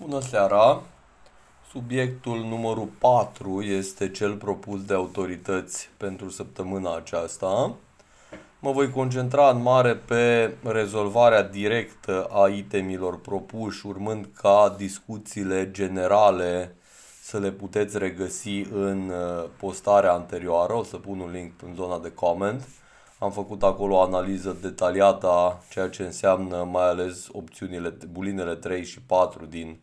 Bună seara! Subiectul numărul 4 este cel propus de autorități pentru săptămâna aceasta. Mă voi concentra în mare pe rezolvarea directă a itemilor propuși, urmând ca discuțiile generale să le puteți regăsi în uh, postarea anterioară. O să pun un link în zona de comment am făcut acolo o analiză detaliată a ceea ce înseamnă mai ales opțiunile, bulinele 3 și 4 din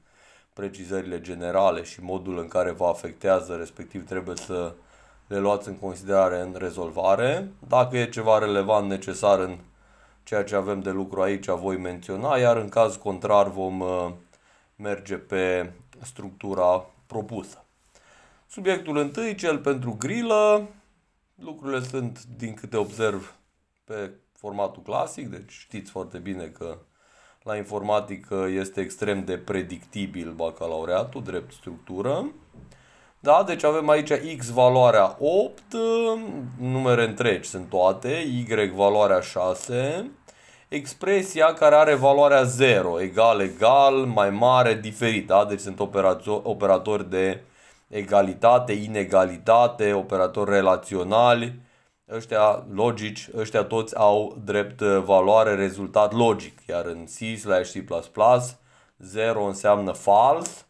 precizările generale și modul în care vă afectează, respectiv trebuie să le luați în considerare în rezolvare. Dacă e ceva relevant necesar în ceea ce avem de lucru aici, voi menționa, iar în caz contrar vom uh, merge pe structura propusă. Subiectul întâi, cel pentru grilă, lucrurile sunt, din câte observ, pe formatul clasic, deci știți foarte bine că la informatică este extrem de predictibil bacalaureatul, drept structură. Da, deci avem aici x valoarea 8, numere întregi sunt toate, y valoarea 6, expresia care are valoarea 0, egal, egal, mai mare, diferit, da? deci sunt operatori de egalitate, inegalitate, operatori relaționali, ăștia logici, ăștia toți au drept uh, valoare rezultat logic, iar în C slash C++ 0 înseamnă fals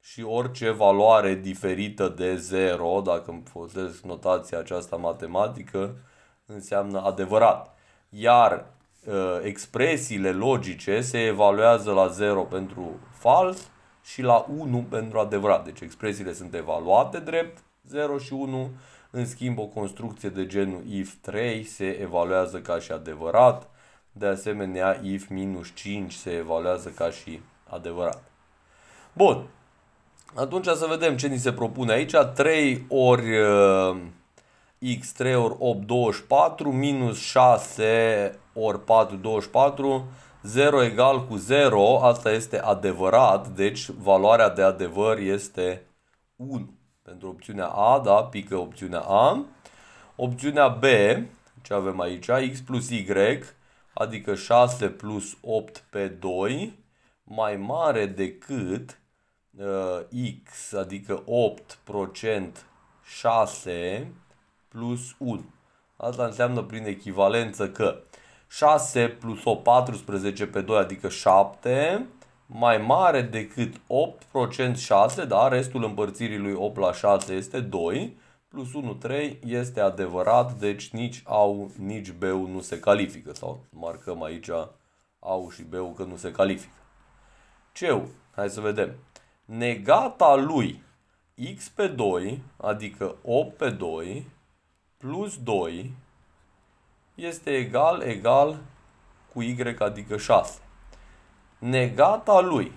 și orice valoare diferită de 0, dacă îmi folosesc notația aceasta matematică, înseamnă adevărat. Iar uh, expresiile logice se evaluează la 0 pentru fals și la 1 pentru adevărat. Deci expresiile sunt evaluate drept 0 și 1 în schimb, o construcție de genul if3 se evaluează ca și adevărat. De asemenea, if-5 minus se evaluează ca și adevărat. Bun. Atunci să vedem ce ni se propune aici. 3 ori uh, x, 3 ori 8, 24, minus 6 ori 4, 24, 0 egal cu 0, asta este adevărat, deci valoarea de adevăr este 1 pentru opțiunea A, da, pică opțiunea A. Opțiunea B, ce avem aici, x plus y, adică 6 plus 8 pe 2, mai mare decât uh, x, adică 8% 6 plus 1. Asta înseamnă prin echivalență că 6 plus 8, 14 pe 2, adică 7, mai mare decât 8% 6, da? Restul împărțirii lui 8 la 6 este 2, plus 1, 3 este adevărat, deci nici au, nici b nu se califică. Sau marcăm aici au și b că nu se califică. Ceu, hai să vedem. Negata lui x pe 2, adică 8 pe 2, plus 2, este egal, egal cu y, adică 6 negata lui.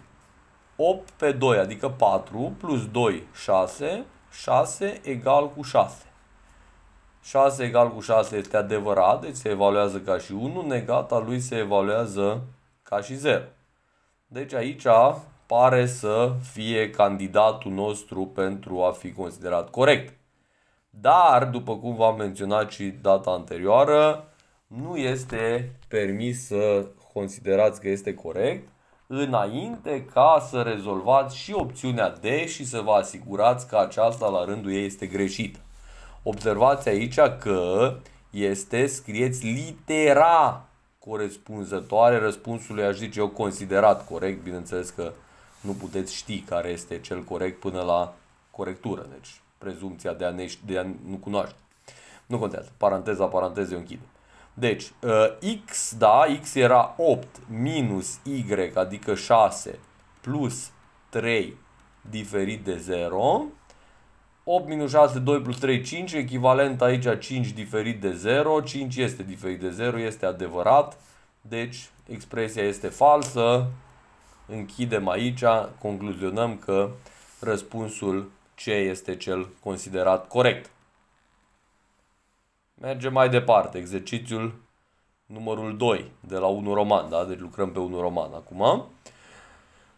8 pe 2, adică 4, plus 2, 6, 6 egal cu 6. 6 egal cu 6 este adevărat, deci se evaluează ca și 1, negata lui se evaluează ca și 0. Deci aici pare să fie candidatul nostru pentru a fi considerat corect. Dar, după cum v-am menționat și data anterioară, nu este permis să considerați că este corect înainte ca să rezolvați și opțiunea D și să vă asigurați că aceasta la rândul ei este greșită. Observați aici că este scrieți litera corespunzătoare răspunsului, aș zice eu, considerat corect. Bineînțeles că nu puteți ști care este cel corect până la corectură, deci prezumția de a, ne, de a nu cunoaște. Nu contează, paranteza, paranteze, eu închidem. Deci, uh, x, da, x era 8 minus y, adică 6, plus 3 diferit de 0. 8 minus 6, 2 plus 3, 5, echivalent aici 5 diferit de 0, 5 este diferit de 0, este adevărat, deci expresia este falsă, închidem aici, concluzionăm că răspunsul C este cel considerat corect. Mergem mai departe, exercițiul numărul 2 de la 1 roman, da? Deci lucrăm pe 1 roman acum.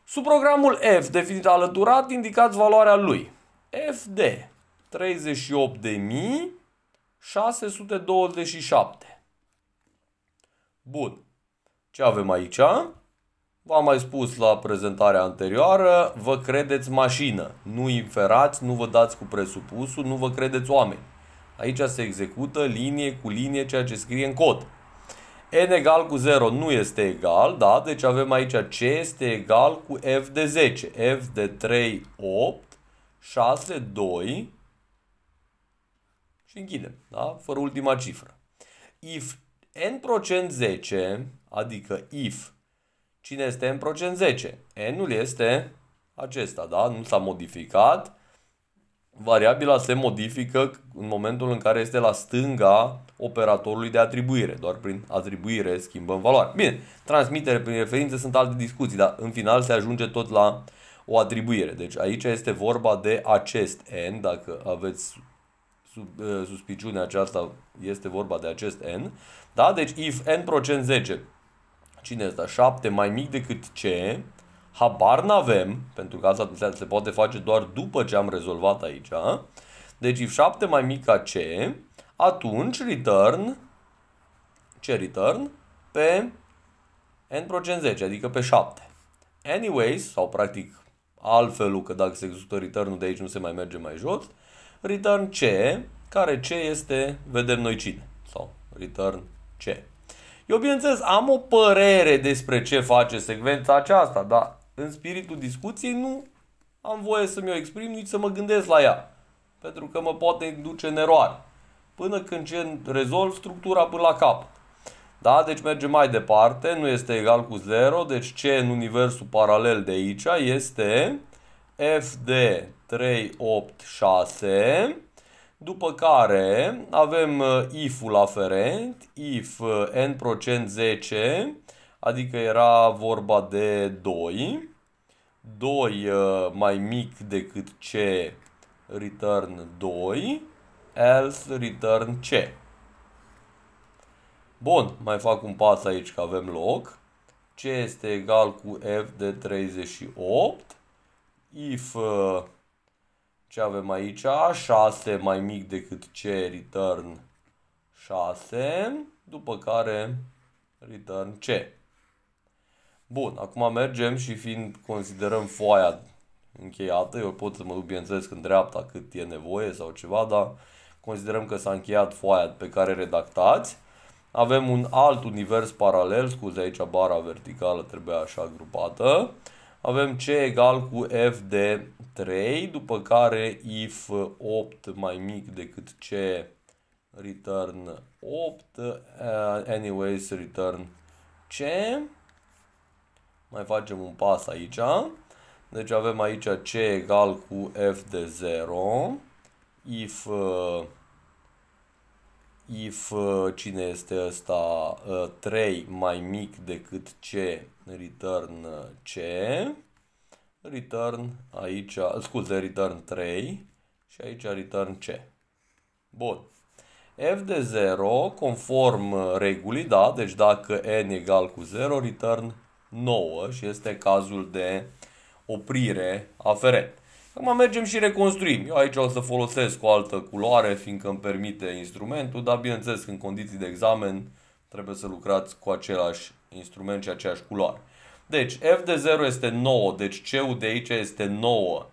Sub programul F, definit alăturat, indicați valoarea lui. F de 38.627. Bun. Ce avem aici? V-am mai spus la prezentarea anterioară, vă credeți mașină, nu inferați, nu vă dați cu presupusul, nu vă credeți oameni. Aici se execută linie cu linie ceea ce scrie în cod. n egal cu 0 nu este egal, da? Deci avem aici c este egal cu f de 10. f de 3, 8, 6, 2 și închidem, da? Fără ultima cifră. If n procent 10, adică if, cine este n procent 10? n-ul este acesta, da? Nu s-a modificat variabila se modifică în momentul în care este la stânga operatorului de atribuire. Doar prin atribuire schimbăm valoare. Bine, transmitere prin referințe sunt alte discuții, dar în final se ajunge tot la o atribuire. Deci aici este vorba de acest n, dacă aveți sub, uh, eh, suspiciunea aceasta, este vorba de acest n. Da? Deci if n% 10, cine este 7 mai mic decât c, habar n-avem, pentru că asta se poate face doar după ce am rezolvat aici, deci if 7 mai mic ca C, atunci return, ce return? Pe n procent 10, adică pe 7. Anyways, sau practic altfelul, că dacă se execută return de aici nu se mai merge mai jos, return C, care C este vedem noi cine, sau return C. Eu, bineînțeles, am o părere despre ce face secvența aceasta, dar în spiritul discuției, nu am voie să mi-o exprim, nici să mă gândesc la ea. Pentru că mă poate duce în eroare. Până când ce rezolv structura până la cap. Da? Deci mergem mai departe, nu este egal cu 0, deci ce în universul paralel de aici este f de 3, 8, 6, după care avem uh, if-ul aferent, if uh, n% 10, adică era vorba de 2, 2 uh, mai mic decât C, return 2, else return C. Bun, mai fac un pas aici că avem loc. C este egal cu F de 38. If uh, ce avem aici? 6 mai mic decât C, return 6. După care return C. Bun, acum mergem și fiind considerăm foaia încheiată, eu pot să mă duc bineînțeles în dreapta cât e nevoie sau ceva, dar considerăm că s-a încheiat foaia pe care redactați. Avem un alt univers paralel, scuze aici bara verticală trebuie așa grupată. Avem C egal cu F de 3, după care if 8 mai mic decât C return 8, uh, anyways return 10. Mai facem un pas aici. Deci avem aici C egal cu F de 0. If, uh, if uh, cine este ăsta 3 uh, mai mic decât C, return C. Return aici, scuze, return 3 și aici return C. Bun. F de 0 conform regulii, da, deci dacă n egal cu 0, return nouă și este cazul de oprire aferent. Acum mergem și reconstruim. Eu aici o să folosesc o altă culoare, fiindcă îmi permite instrumentul, dar bineînțeles, în condiții de examen, trebuie să lucrați cu același instrument și aceeași culoare. Deci, f de 0 este 9, deci c de aici este 9.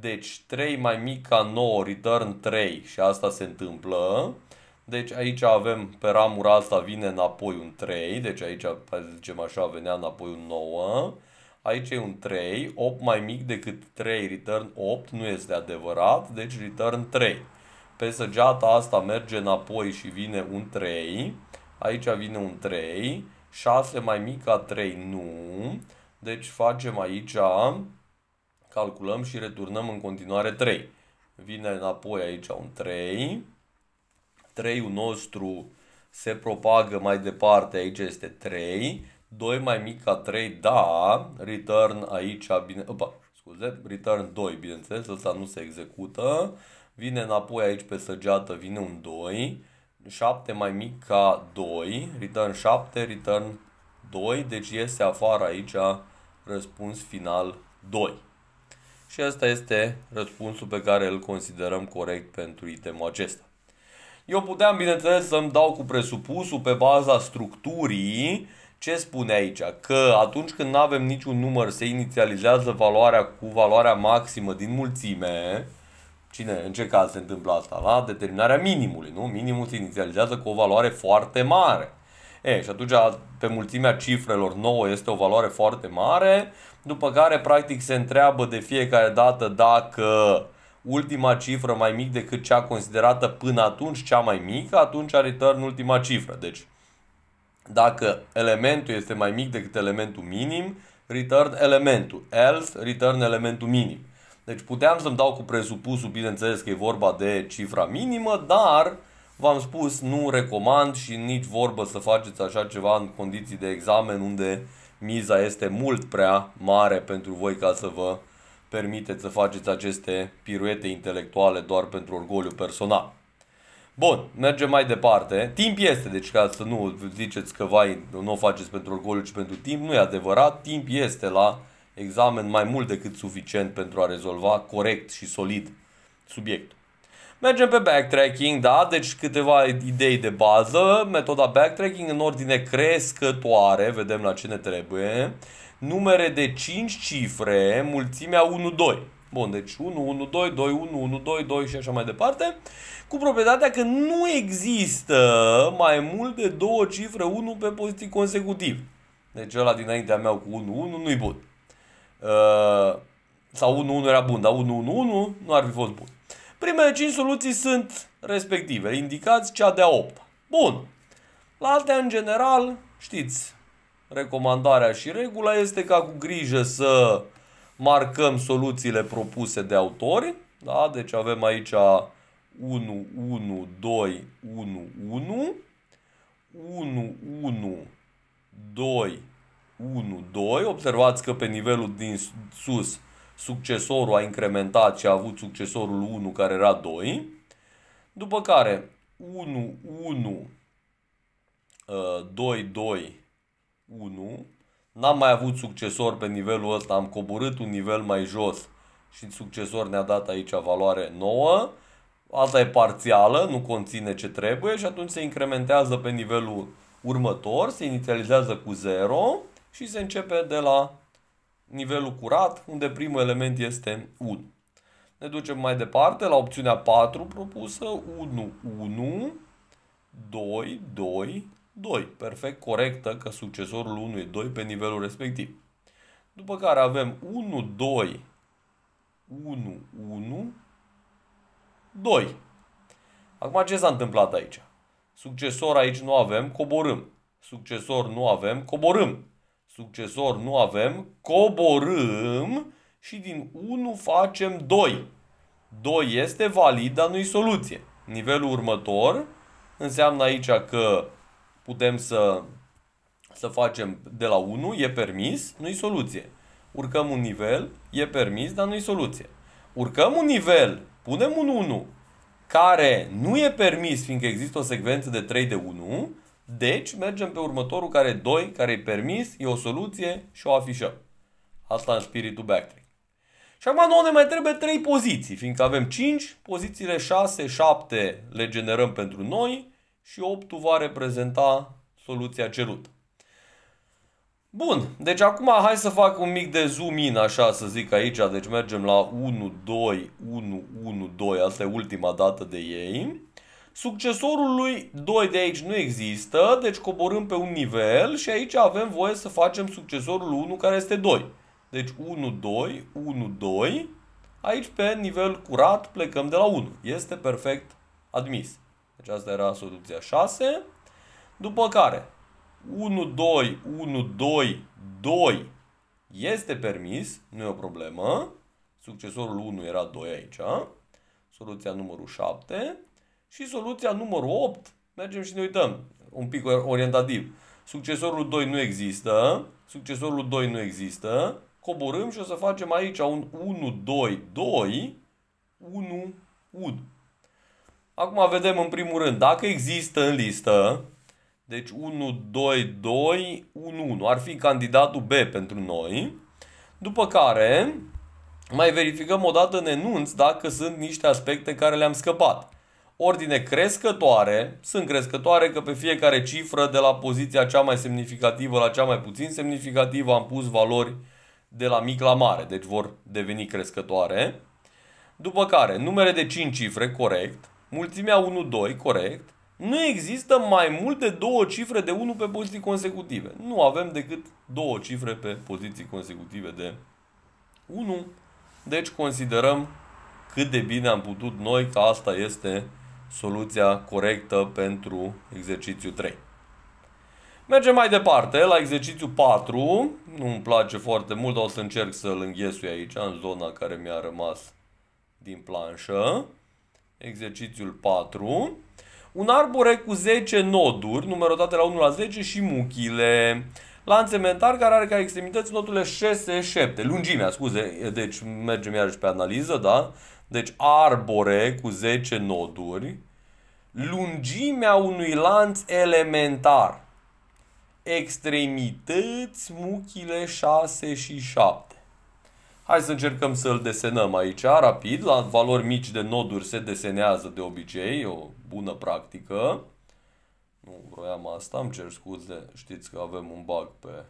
Deci 3 mai mic ca 9, return 3 și asta se întâmplă. Deci aici avem pe ramura asta vine înapoi un 3, deci aici, zicem așa, venea înapoi un 9. Aici e un 3, 8 mai mic decât 3, return 8, nu este adevărat, deci return 3. Pe săgeata asta merge înapoi și vine un 3, aici vine un 3, 6 mai mic ca 3, nu. Deci facem aici, calculăm și returnăm în continuare 3. Vine înapoi aici un 3, 3 nostru se propagă mai departe, aici este 3, 2 mai mic ca 3, da, return aici, bine, opa, scuze, return 2, bineînțeles, ăsta nu se execută, vine înapoi aici pe săgeată, vine un 2, 7 mai mic ca 2, return 7, return 2, deci iese afară aici răspuns final 2. Și asta este răspunsul pe care îl considerăm corect pentru itemul acesta. Eu puteam, bineînțeles, să-mi dau cu presupusul pe baza structurii ce spune aici? Că atunci când nu avem niciun număr, se inițializează valoarea cu valoarea maximă din mulțime. Cine, în ce caz se întâmplă asta? La determinarea minimului, nu? Minimul se inițializează cu o valoare foarte mare. E, și atunci pe mulțimea cifrelor 9 este o valoare foarte mare, după care practic se întreabă de fiecare dată dacă uh, ultima cifră mai mic decât cea considerată până atunci cea mai mică, atunci return ultima cifră. Deci, dacă elementul este mai mic decât elementul minim, return elementul. Else, return elementul minim. Deci puteam să-mi dau cu presupusul, bineînțeles că e vorba de cifra minimă, dar v-am spus, nu recomand și nici vorbă să faceți așa ceva în condiții de examen unde miza este mult prea mare pentru voi ca să vă permiteți să faceți aceste piruete intelectuale doar pentru orgoliu personal. Bun, mergem mai departe. Timp este, deci ca să nu ziceți că vai, nu o faceți pentru orgoliu, ci pentru timp, nu e adevărat. Timp este la examen mai mult decât suficient pentru a rezolva corect și solid subiectul. Mergem pe backtracking, da, deci câteva idei de bază. Metoda backtracking în ordine crescătoare, vedem la ce ne trebuie numere de 5 cifre, mulțimea 1-2. Bun, deci 1, 1, 2, 2, 1, 1, 2, 2 și așa mai departe, cu proprietatea că nu există mai mult de două cifre 1 pe poziții consecutiv. Deci ăla dinaintea mea cu 1, 1 nu-i bun. Uh, sau 1, 1 era bun, dar 1, 1, 1 nu ar fi fost bun. Primele 5 soluții sunt respective. Indicați cea de-a 8. Bun. La altea, în general, știți, Recomandarea și regula este ca cu grijă să marcăm soluțiile propuse de autori. Da? Deci avem aici 1, 1, 2, 1, 1, 1, 1, 2, 1, 2. Observați că pe nivelul din sus succesorul a incrementat și a avut succesorul 1 care era 2. După care 1, 1, 2, 2, 1, n-am mai avut succesor pe nivelul ăsta, am coborât un nivel mai jos și succesor ne-a dat aici valoare 9, Asta e parțială, nu conține ce trebuie și atunci se incrementează pe nivelul următor, se inițializează cu 0 și se începe de la nivelul curat, unde primul element este 1. Ne ducem mai departe la opțiunea 4 propusă, 1, 1, 2, 2, 2, perfect corectă că succesorul 1 e 2 pe nivelul respectiv. După care avem 1, 2, 1, 1, 2. Acum ce s-a întâmplat aici? Succesor aici nu avem, coborâm. Succesor nu avem, coborâm. Succesor nu avem, coborâm și din 1 facem 2. 2 este valid, dar nu-i soluție. Nivelul următor înseamnă aici că putem să, să facem de la 1, e permis, nu e soluție. Urcăm un nivel, e permis, dar nu e soluție. Urcăm un nivel, punem un 1, care nu e permis, fiindcă există o secvență de 3 de 1, deci mergem pe următorul care e 2, care e permis, e o soluție și o afișăm. Asta în spiritul backtrack. Și acum nouă ne mai trebuie 3 poziții, fiindcă avem 5, pozițiile 6, 7 le generăm pentru noi, și 8 va reprezenta soluția cerută. Bun, deci acum hai să fac un mic de zoom in, așa să zic aici, deci mergem la 1, 2, 1, 1, 2, asta e ultima dată de ei. Succesorul lui 2 de aici nu există, deci coborâm pe un nivel și aici avem voie să facem succesorul 1 care este 2. Deci 1, 2, 1, 2, aici pe nivel curat plecăm de la 1, este perfect admis. Deci asta era soluția 6. După care 1, 2, 1, 2, 2 este permis, nu e o problemă. Succesorul 1 era 2 aici. Soluția numărul 7. Și soluția numărul 8, mergem și ne uităm, un pic orientativ. Succesorul 2 nu există, succesorul 2 nu există, coborâm și o să facem aici un 1, 2, 2, 1, 1. Acum vedem în primul rând dacă există în listă, deci 1, 2, 2, 1, 1 ar fi candidatul B pentru noi, după care mai verificăm o dată în enunț dacă sunt niște aspecte care le-am scăpat. Ordine crescătoare, sunt crescătoare că pe fiecare cifră de la poziția cea mai semnificativă la cea mai puțin semnificativă am pus valori de la mic la mare, deci vor deveni crescătoare. După care, numere de 5 cifre, corect mulțimea 1-2, corect, nu există mai mult de două cifre de 1 pe poziții consecutive. Nu avem decât două cifre pe poziții consecutive de 1. Deci considerăm cât de bine am putut noi că asta este soluția corectă pentru exercițiul 3. Mergem mai departe la exercițiul 4. Nu îmi place foarte mult, dar o să încerc să-l înghesui aici, în zona care mi-a rămas din planșă exercițiul 4. Un arbore cu 10 noduri, numerotate la 1 la 10 și muchile. Lan cementar care are ca extremități noturile 6, 7. Lungimea, scuze, deci mergem iarăși pe analiză, da? Deci arbore cu 10 noduri. Lungimea unui lanț elementar. Extremități, muchile 6 și 7. Hai să încercăm să-l desenăm aici, rapid, la valori mici de noduri se desenează de obicei, o bună practică. Nu vroiam asta, îmi cer scuze, știți că avem un bug pe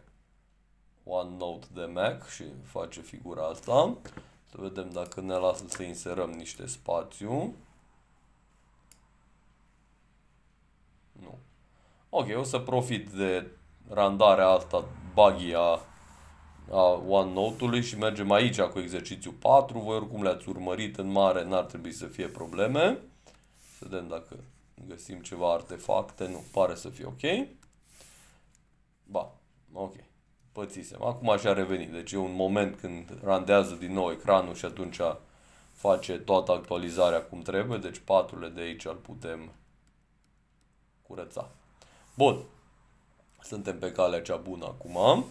OneNote de Mac și face figura asta. Să vedem dacă ne lasă să inserăm niște spațiu. Nu. Ok, o să profit de randarea asta bagia a OneNote-ului și mergem aici cu exercițiul 4. Voi oricum le-ați urmărit în mare, n-ar trebui să fie probleme. Să vedem dacă găsim ceva artefacte. Nu, pare să fie ok. Ba, ok. Pățisem. Acum așa revenit. Deci e un moment când randează din nou ecranul și atunci face toată actualizarea cum trebuie. Deci patrule de aici îl putem curăța. Bun. Suntem pe calea cea bună acum.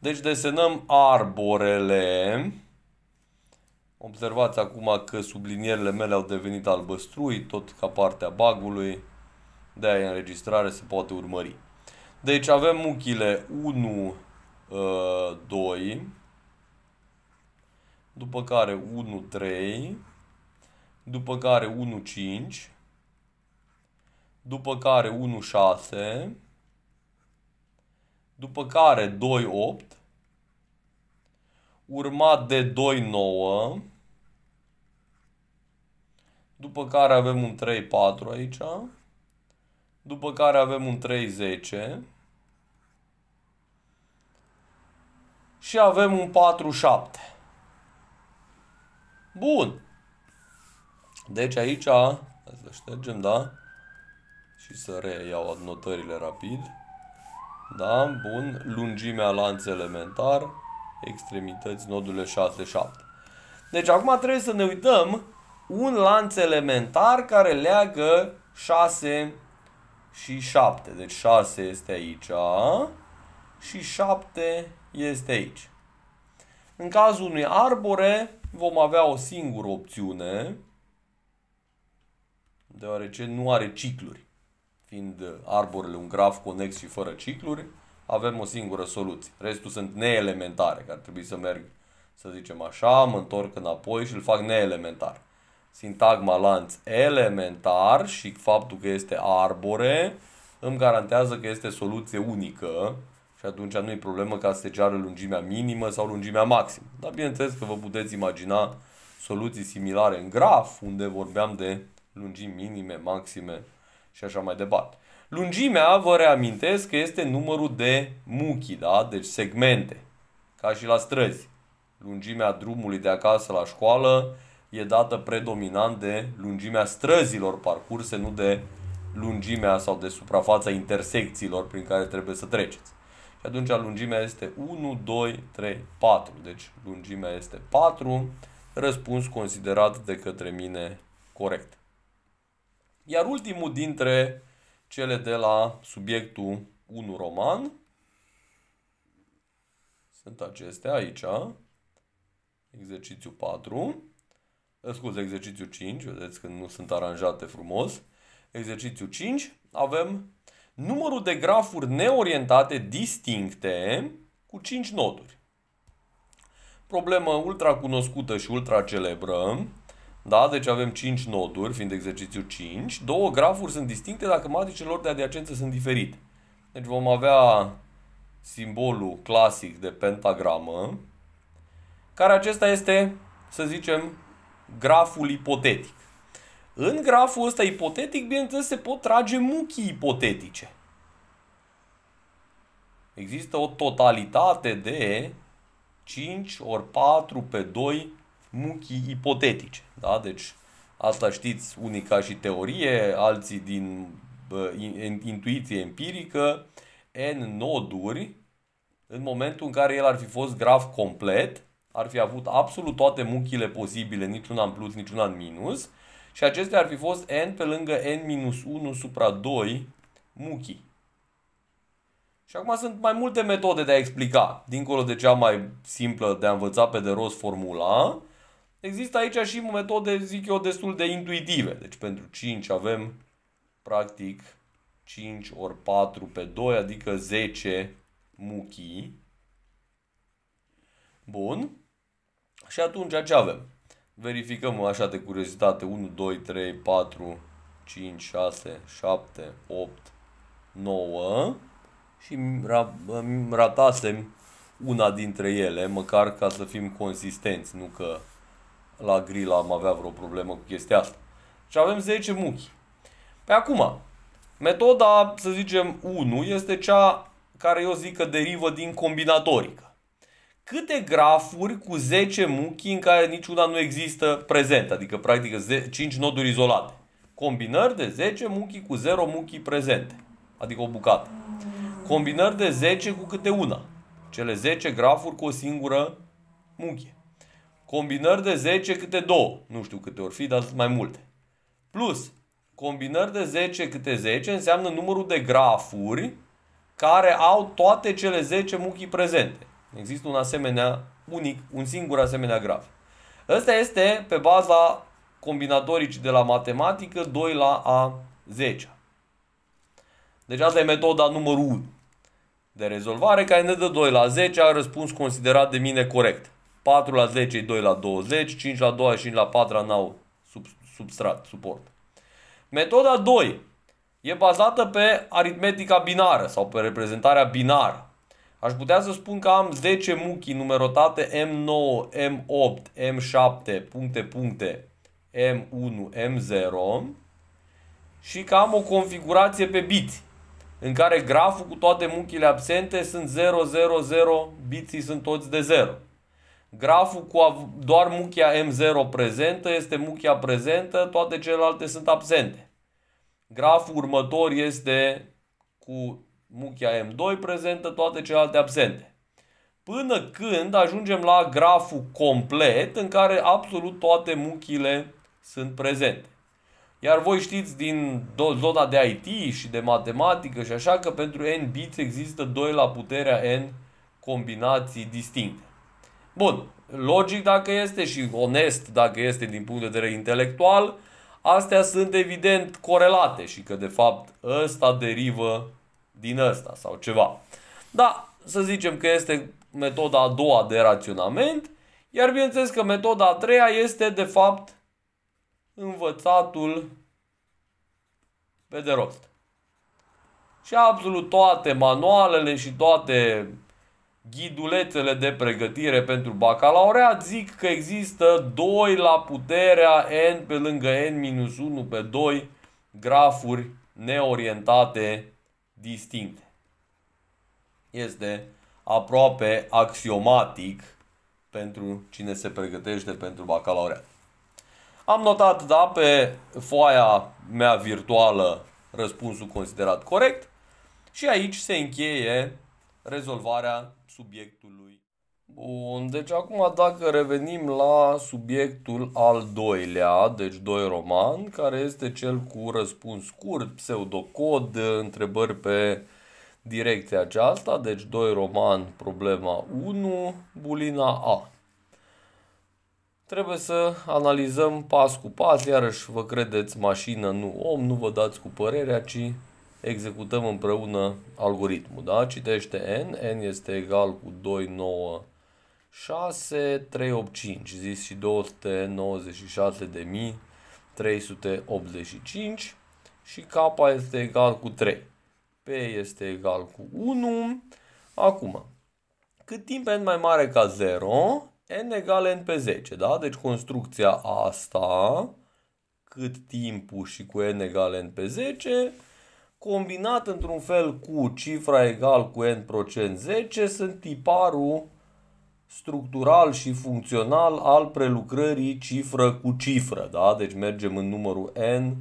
Deci desenăm arborele. Observați acum că sublinierele mele au devenit albăstrui, tot ca partea bagului. De-aia înregistrare se poate urmări. Deci avem muchile 1, 2, ă, după care 1, 3, după care 1, 5, după care 1, 6, după care 2, 8, urmat de 2-9. După care avem un 3-4 aici. După care avem un 3-10. Și avem un 4-7. Bun. Deci aici, hai să ștergem, da? Și să reiau notările rapid. Da, bun. Lungimea lanț elementar extremități, nodurile 6, 7. Deci acum trebuie să ne uităm un lanț elementar care leagă 6 și 7. Deci 6 este aici și 7 este aici. În cazul unui arbore vom avea o singură opțiune, deoarece nu are cicluri. Fiind arborele un graf conex și fără cicluri, avem o singură soluție. Restul sunt neelementare, că ar trebui să merg, să zicem așa, mă întorc înapoi și îl fac neelementar. Sintagma lanț elementar și faptul că este arbore îmi garantează că este soluție unică și atunci nu e problemă ca să se ceară lungimea minimă sau lungimea maximă. Dar bineînțeles că vă puteți imagina soluții similare în graf, unde vorbeam de lungimi minime, maxime și așa mai departe. Lungimea, vă reamintesc că este numărul de muchi, da? deci segmente, ca și la străzi. Lungimea drumului de acasă la școală e dată predominant de lungimea străzilor parcurse, nu de lungimea sau de suprafața intersecțiilor prin care trebuie să treceți. Și atunci lungimea este 1, 2, 3, 4. Deci lungimea este 4, răspuns considerat de către mine corect. Iar ultimul dintre cele de la subiectul 1 roman. Sunt acestea aici. Exercițiu 4. Eh, scuze, exercițiu 5. Vedeți că nu sunt aranjate frumos. Exercițiu 5. Avem numărul de grafuri neorientate distincte cu 5 noduri. Problemă ultra cunoscută și ultra celebră da? Deci avem 5 noduri, fiind exercițiul 5. Două grafuri sunt distincte dacă matricele lor de adiacență sunt diferite. Deci vom avea simbolul clasic de pentagramă, care acesta este, să zicem, graful ipotetic. În graful ăsta ipotetic, bineînțeles, se pot trage muchii ipotetice. Există o totalitate de 5 ori 4 pe 2 muchii ipotetice. Da? Deci asta știți unii ca și teorie, alții din uh, intuiție empirică, n noduri, în momentul în care el ar fi fost graf complet, ar fi avut absolut toate muchile posibile, niciuna în plus, niciuna în minus, și acestea ar fi fost n pe lângă n-1 minus supra 2 muchii. Și acum sunt mai multe metode de a explica, dincolo de cea mai simplă de a învăța pe de rost formula, Există aici și metode, zic eu, destul de intuitive. Deci pentru 5 avem, practic, 5 ori 4 pe 2, adică 10 muchii. Bun. Și atunci ce avem? Verificăm așa de curiozitate 1, 2, 3, 4, 5, 6, 7, 8, 9 și ratasem una dintre ele, măcar ca să fim consistenți, nu că la grila am avea vreo problemă cu chestia asta. Și avem 10 muchi. Pe acum, metoda, să zicem, 1 este cea care eu zic că derivă din combinatorică. Câte grafuri cu 10 muchi în care niciuna nu există prezent, adică practic 5 noduri izolate. Combinări de 10 muchi cu 0 muchi prezente, adică o bucată. Combinări de 10 cu câte una. Cele 10 grafuri cu o singură muchie combinări de 10 câte 2. Nu știu câte ori fi, dar sunt mai multe. Plus, combinări de 10 câte 10 înseamnă numărul de grafuri care au toate cele 10 muchii prezente. Există un asemenea unic, un singur asemenea graf. Ăsta este pe baza combinatoricii de la matematică 2 la a 10 Deci asta e metoda numărul 1 de rezolvare care ne dă 2 la 10 a răspuns considerat de mine corect. 4 la 10 e 2 la 20, 5 la 2 și 5 la 4 n-au sub, substrat, suport. Metoda 2 e bazată pe aritmetica binară sau pe reprezentarea binară. Aș putea să spun că am 10 muchii numerotate M9, M8, M7, puncte, puncte, M1, M0 și că am o configurație pe bit în care graful cu toate muchile absente sunt 0, 0, 0, biții sunt toți de 0. Graful cu doar muchia M0 prezentă este muchia prezentă, toate celelalte sunt absente. Graful următor este cu muchia M2 prezentă, toate celelalte absente. Până când ajungem la graful complet în care absolut toate muchile sunt prezente. Iar voi știți din zona de IT și de matematică și așa că pentru n bits există 2 la puterea n combinații distincte. Bun, logic dacă este și onest dacă este din punct de vedere intelectual, astea sunt evident corelate și că de fapt ăsta derivă din ăsta sau ceva. Da, să zicem că este metoda a doua de raționament, iar bineînțeles că metoda a treia este de fapt învățatul pe de rost. Și absolut toate manualele și toate ghidulețele de pregătire pentru bacalaureat zic că există 2 la puterea n pe lângă n-1 pe 2 grafuri neorientate distincte. Este aproape axiomatic pentru cine se pregătește pentru bacalaureat. Am notat, da, pe foaia mea virtuală răspunsul considerat corect și aici se încheie rezolvarea subiectului. Bun, deci acum dacă revenim la subiectul al doilea, deci doi roman, care este cel cu răspuns scurt, pseudocod, întrebări pe direcția aceasta, deci doi roman, problema 1, bulina A. Trebuie să analizăm pas cu pas, iarăși vă credeți mașină, nu om, nu vă dați cu părerea, ci executăm împreună algoritmul. Da? Citește n, n este egal cu 2, 9, 6, 3, 8, 5, zis și 296 de mii 385 și k este egal cu 3. P este egal cu 1. Acum, cât timp n mai mare ca 0, n egal n pe 10, da? Deci construcția asta, cât timpul și cu n egal n pe 10, combinat într-un fel cu cifra egal cu n procent 10 sunt tiparul structural și funcțional al prelucrării cifră cu cifră. Da? Deci mergem în numărul n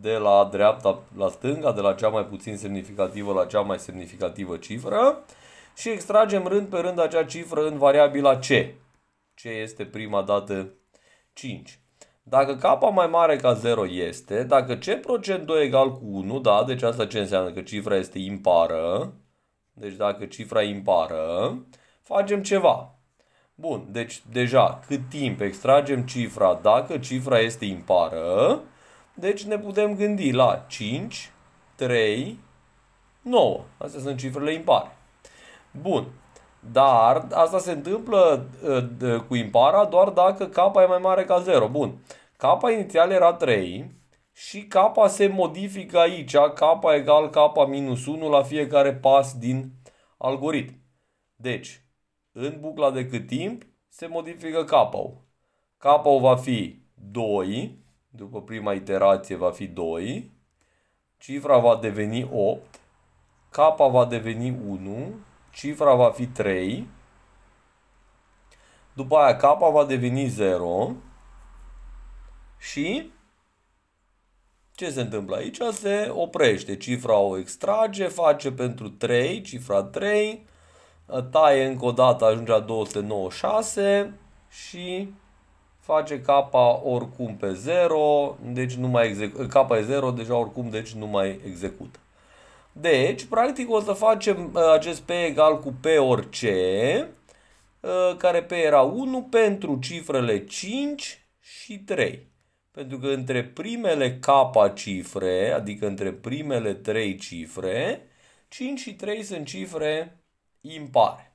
de la dreapta la stânga, de la cea mai puțin semnificativă la cea mai semnificativă cifră și extragem rând pe rând acea cifră în variabila C. C este prima dată 5. Dacă K mai mare ca 0 este, dacă C procent 2 egal cu 1, da, deci asta ce înseamnă? Că cifra este impară. Deci dacă cifra impară, facem ceva. Bun, deci deja cât timp extragem cifra dacă cifra este impară, deci ne putem gândi la 5, 3, 9. Astea sunt cifrele impare. Bun, dar asta se întâmplă uh, cu impara doar dacă k e mai mare ca 0. Bun. K inițial era 3 și K se modifică aici. K egal K minus 1 la fiecare pas din algoritm. Deci, în bucla de cât timp se modifică K-ul. K-ul va fi 2, după prima iterație va fi 2, cifra va deveni 8, K va deveni 1, cifra va fi 3, după aia K va deveni 0 și ce se întâmplă aici? Se oprește, cifra o extrage, face pentru 3, cifra 3, taie încă o dată, ajunge la 296 și face K oricum pe 0, deci nu mai execută. K e 0, deja oricum, deci nu mai execută. Deci, practic, o să facem uh, acest P egal cu P orice, uh, care P era 1 pentru cifrele 5 și 3. Pentru că între primele K cifre, adică între primele 3 cifre, 5 și 3 sunt cifre impare.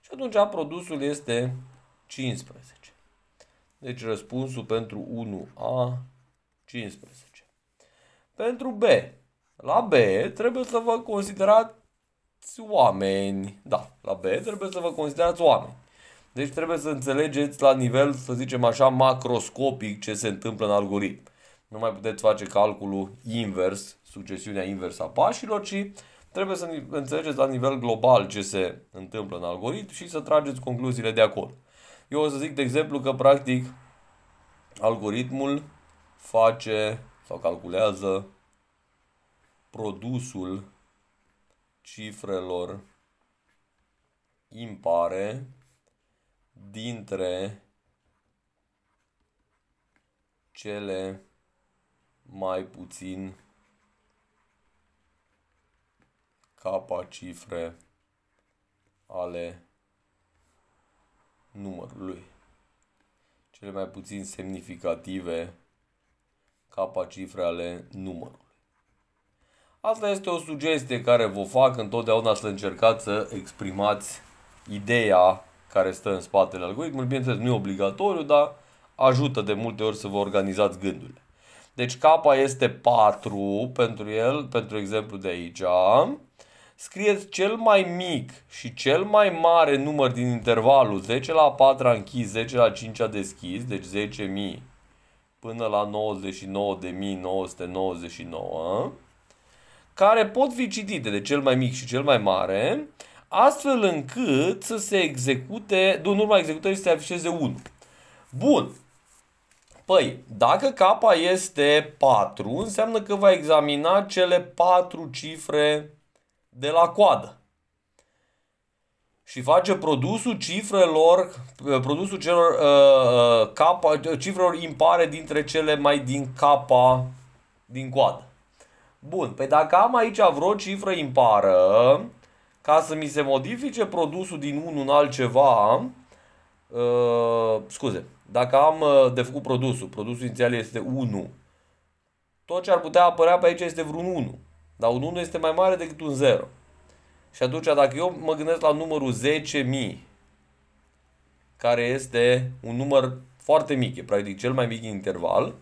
Și atunci produsul este 15. Deci răspunsul pentru 1A, 15. Pentru B, la B trebuie să vă considerați oameni. Da, la B trebuie să vă considerați oameni. Deci trebuie să înțelegeți la nivel, să zicem așa, macroscopic ce se întâmplă în algoritm. Nu mai puteți face calculul invers, succesiunea inversă a pașilor, ci trebuie să înțelegeți la nivel global ce se întâmplă în algoritm și să trageți concluziile de acolo. Eu o să zic, de exemplu, că practic algoritmul face sau calculează produsul cifrelor impare dintre cele mai puțin capa cifre ale numărului. Cele mai puțin semnificative capa cifre ale numărului. Asta este o sugestie care vă fac întotdeauna să încercați să exprimați ideea care stă în spatele algoritmului. Bineînțeles, nu e obligatoriu, dar ajută de multe ori să vă organizați gândurile. Deci K este 4 pentru el, pentru exemplu de aici. Scrieți cel mai mic și cel mai mare număr din intervalul 10 la 4 a închis, 10 la 5 a deschis, deci 10.000 până la 99.999 care pot fi citite de cel mai mic și cel mai mare, astfel încât să se execute, în urma executării să se afișeze 1. Bun. Păi, dacă K este 4, înseamnă că va examina cele 4 cifre de la coadă. Și face produsul cifrelor, produsul celor, uh, uh K, cifrelor impare dintre cele mai din K din coadă. Bun, pe dacă am aici vreo cifră impară, ca să mi se modifice produsul din unul în altceva, uh, scuze, dacă am uh, de făcut produsul, produsul inițial este 1, tot ce ar putea apărea pe aici este vreun 1, dar un 1 este mai mare decât un 0. Și atunci, dacă eu mă gândesc la numărul 10.000, care este un număr foarte mic, e practic cel mai mic interval,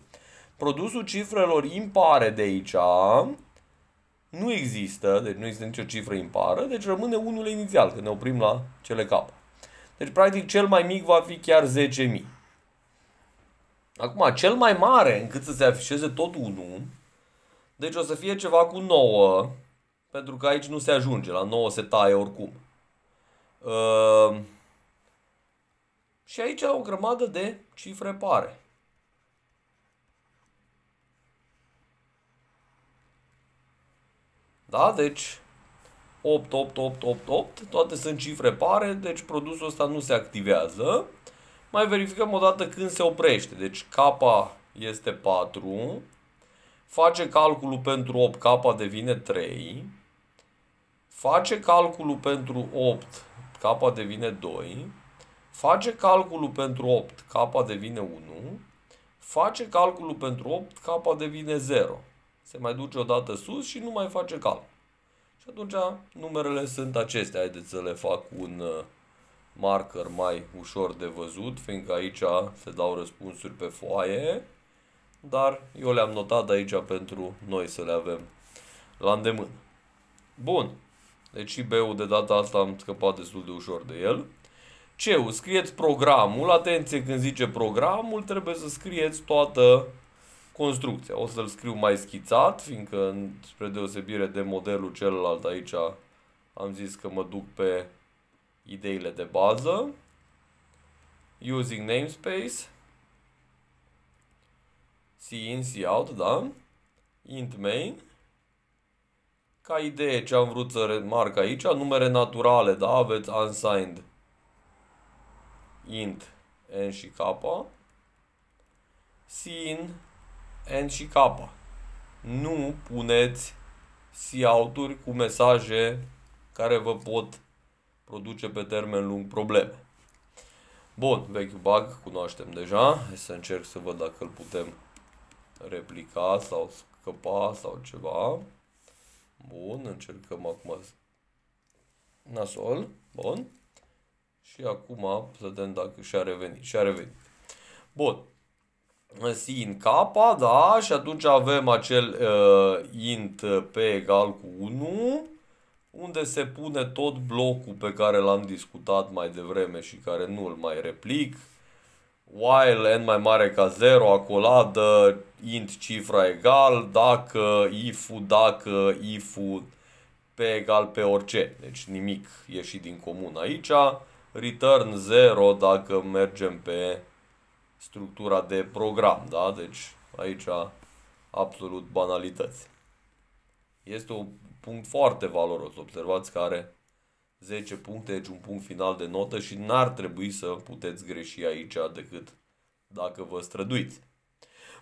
Produsul cifrelor impare de aici nu există, deci nu există nicio cifră impară, deci rămâne unul inițial, când ne oprim la cele cap. Deci, practic, cel mai mic va fi chiar 10.000. Acum, cel mai mare, încât să se afișeze tot 1, deci o să fie ceva cu 9, pentru că aici nu se ajunge, la 9 se taie oricum. Uh, și aici au o grămadă de cifre pare. Da? Deci 8, 8, 8, 8, 8, toate sunt cifre pare, deci produsul ăsta nu se activează. Mai verificăm o dată când se oprește. Deci K este 4, face calculul pentru 8, K devine 3, face calculul pentru 8, K devine 2, face calculul pentru 8, K devine 1, face calculul pentru 8, K devine 0 se mai duce o dată sus și nu mai face cal. Și atunci numerele sunt acestea. Haideți să le fac un uh, marker mai ușor de văzut, fiindcă aici se dau răspunsuri pe foaie, dar eu le-am notat aici pentru noi să le avem la îndemână. Bun, deci b ul de data asta am scăpat destul de ușor de el. C-ul, scrieți programul, atenție când zice programul, trebuie să scrieți toată construcția. O să-l scriu mai schițat, fiindcă spre deosebire de modelul celălalt aici am zis că mă duc pe ideile de bază. Using namespace. See in, out, da? Int main. Ca idee ce am vrut să remarc aici, numere naturale, da? Aveți unsigned int n și k. Sin N și K. Nu puneți si-outuri cu mesaje care vă pot produce pe termen lung probleme. Bun, vechiul bug cunoaștem deja. Hai să încerc să văd dacă îl putem replica sau scăpa sau ceva. Bun, încercăm acum nasol. Bun. Și acum să vedem dacă și-a revenit. Și-a revenit. Bun si în capa, da, și atunci avem acel uh, int p egal cu 1, unde se pune tot blocul pe care l-am discutat mai devreme și care nu îl mai replic. While n mai mare ca 0, dă int cifra egal, dacă, if dacă, if p egal pe orice. Deci nimic ieșit din comun aici. Return 0 dacă mergem pe structura de program, da? Deci aici absolut banalități. Este un punct foarte valoros, observați că are 10 puncte, deci un punct final de notă și n-ar trebui să puteți greși aici decât dacă vă străduiți.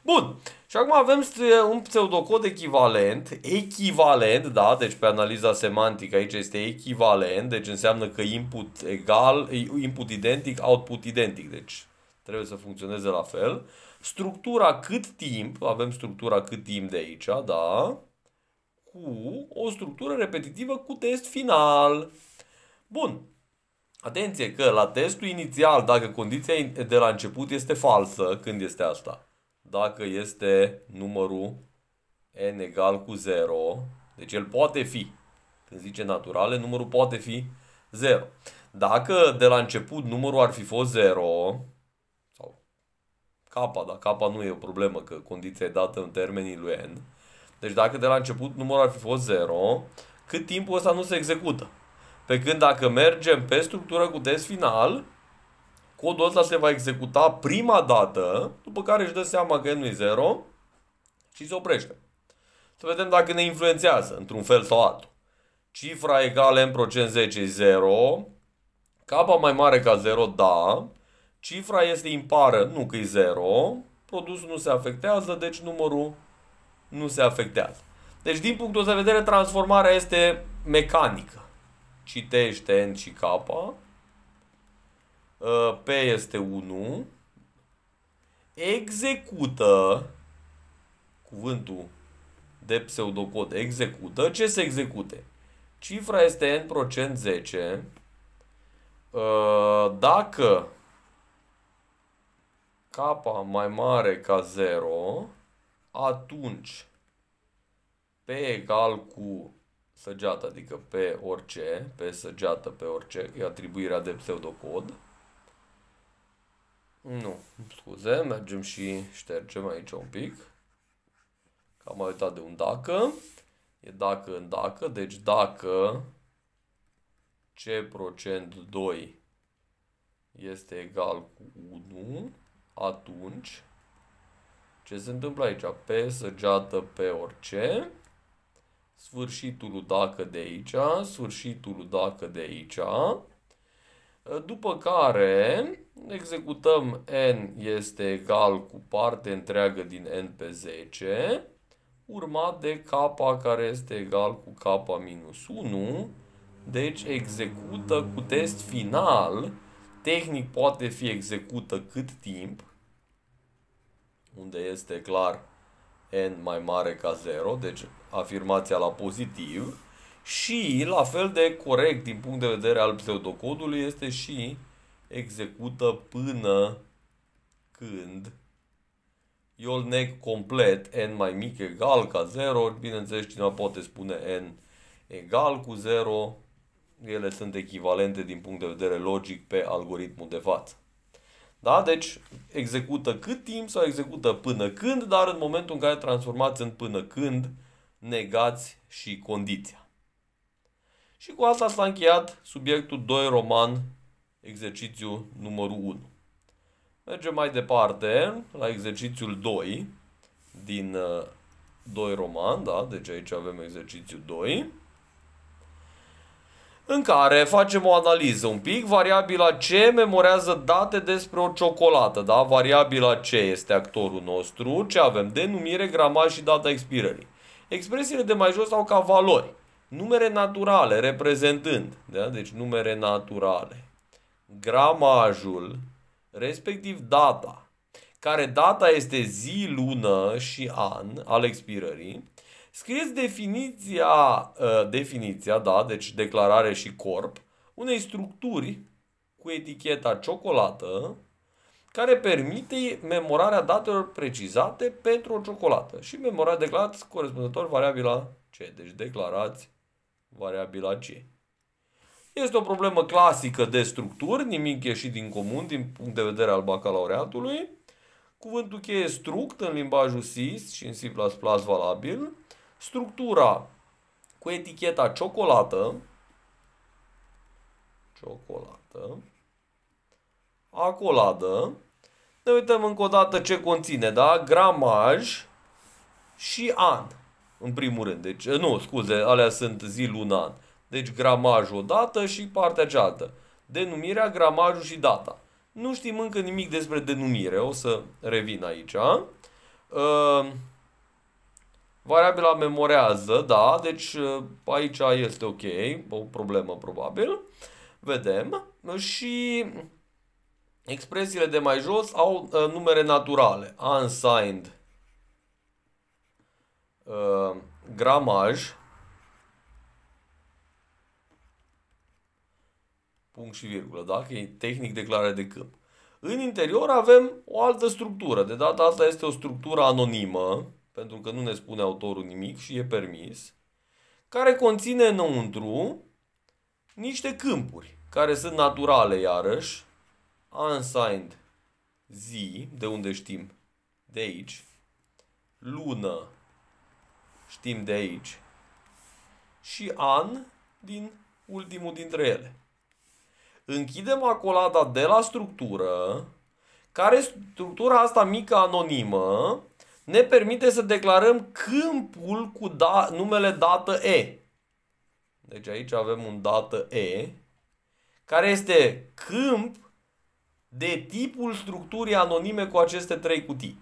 Bun, și acum avem un pseudocod echivalent, echivalent, da, deci pe analiza semantică aici este echivalent, deci înseamnă că input egal, input identic, output identic, deci trebuie să funcționeze la fel. Structura cât timp, avem structura cât timp de aici, da? Cu o structură repetitivă cu test final. Bun. Atenție că la testul inițial, dacă condiția de la început este falsă, când este asta? Dacă este numărul n egal cu 0, deci el poate fi, când zice naturale, numărul poate fi 0. Dacă de la început numărul ar fi fost 0, Capa, dar capa nu e o problemă, că condiția e dată în termenii lui N. Deci dacă de la început numărul ar fi fost 0, cât timpul ăsta nu se execută. Pe când dacă mergem pe structură cu test final, codul ăsta se va executa prima dată, după care își dă seama că nu e 0 și se oprește. Să vedem dacă ne influențează într-un fel sau altul. Cifra egală în procent 10 e 0, capa mai mare ca 0, da, Cifra este impară, nu că e 0. Produsul nu se afectează, deci numărul nu se afectează. Deci, din punctul de vedere, transformarea este mecanică. Citește N și K. Uh, P este 1. Execută cuvântul de pseudocod execută. Ce se execute? Cifra este N% 10. Uh, dacă K mai mare ca 0, atunci P egal cu săgeată, adică pe orice, pe săgeată, pe orice, e atribuirea de pseudocod. Nu, scuze, mergem și ștergem aici un pic. Am am uitat de un dacă. E dacă în dacă, deci dacă C procent 2 este egal cu 1, atunci ce se întâmplă aici? P săgeată pe orice, sfârșitul dacă de aici, sfârșitul dacă de aici, după care executăm n este egal cu parte întreagă din n pe 10, urmat de k care este egal cu k minus 1, deci execută cu test final, tehnic poate fi execută cât timp, unde este clar n mai mare ca 0, deci afirmația la pozitiv, și la fel de corect din punct de vedere al pseudocodului este și execută până când neg complet n mai mic egal ca 0, bineînțeles cineva poate spune n egal cu 0, ele sunt echivalente din punct de vedere logic pe algoritmul de față. Da? Deci execută cât timp sau execută până când, dar în momentul în care transformați în până când, negați și condiția. Și cu asta s-a încheiat subiectul 2 roman, exercițiu numărul 1. Mergem mai departe la exercițiul 2 din 2 uh, roman, da? deci aici avem exercițiul 2 în care facem o analiză un pic. Variabila C memorează date despre o ciocolată, da? Variabila C este actorul nostru. Ce avem? Denumire, gramaj și data expirării. Expresiile de mai jos au ca valori. Numere naturale, reprezentând, da? Deci numere naturale. Gramajul, respectiv data, care data este zi, lună și an al expirării scrieți definiția, uh, definiția, da, deci declarare și corp, unei structuri cu eticheta ciocolată care permite memorarea datelor precizate pentru o ciocolată și memorarea declarați corespunzător variabila C. Deci declarați variabila C. Este o problemă clasică de structuri, nimic ieșit din comun din punct de vedere al bacalaureatului. Cuvântul cheie struct în limbajul SIS și în C++ valabil structura cu eticheta ciocolată, ciocolată, acoladă, ne uităm încă o dată ce conține, da? Gramaj și an, în primul rând. Deci, eh, nu, scuze, alea sunt zi, lună, an. Deci gramaj o dată și partea cealaltă. Denumirea, gramajul și data. Nu știm încă nimic despre denumire, o să revin aici. Uh, Variabila memorează, da, deci ă, aici este ok, o problemă probabil. Vedem. Și expresiile de mai jos au uh, numere naturale. Unsigned uh, gramaj punct și virgulă, da? Că e tehnic declarare de câmp. În interior avem o altă structură. De data asta este o structură anonimă pentru că nu ne spune autorul nimic și e permis, care conține înăuntru niște câmpuri, care sunt naturale iarăși, unsigned zi, de unde știm, de aici, lună, știm de aici, și an din ultimul dintre ele. Închidem acolada de la structură, care structura asta mică anonimă ne permite să declarăm câmpul cu da, numele dată E. Deci aici avem un dată E, care este câmp de tipul structurii anonime cu aceste trei cutii.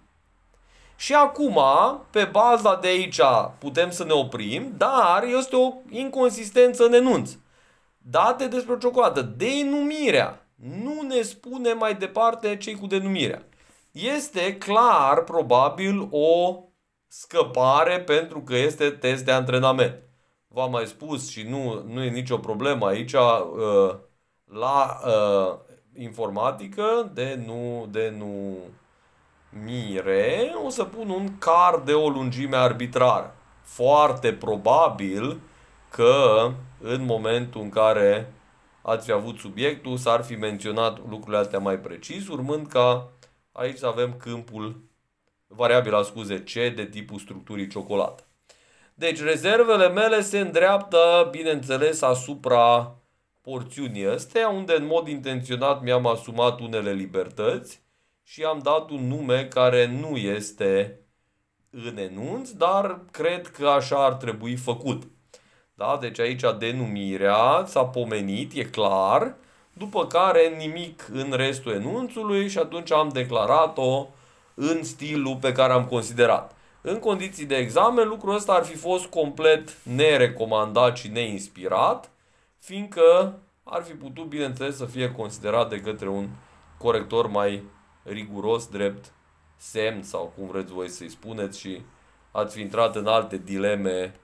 Și acum, pe baza de aici, putem să ne oprim, dar este o inconsistență în enunț. Date despre o ciocolată, denumirea, nu ne spune mai departe cei cu denumirea. Este clar, probabil, o scăpare pentru că este test de antrenament. V-am mai spus și nu, nu e nicio problemă aici uh, la uh, informatică de nu, de nu mire, o să pun un car de o lungime arbitrară. Foarte probabil că în momentul în care ați fi avut subiectul, s-ar fi menționat lucrurile astea mai precis, urmând ca Aici avem câmpul variabila, scuze, C de tipul structurii ciocolată. Deci rezervele mele se îndreaptă, bineînțeles, asupra porțiunii astea, unde în mod intenționat mi-am asumat unele libertăți și am dat un nume care nu este în enunț, dar cred că așa ar trebui făcut. Da? Deci aici denumirea s-a pomenit, e clar, după care nimic în restul enunțului și atunci am declarat-o în stilul pe care am considerat. În condiții de examen, lucrul ăsta ar fi fost complet nerecomandat și neinspirat, fiindcă ar fi putut, bineînțeles, să fie considerat de către un corector mai riguros, drept semn sau cum vreți voi să-i spuneți și ați fi intrat în alte dileme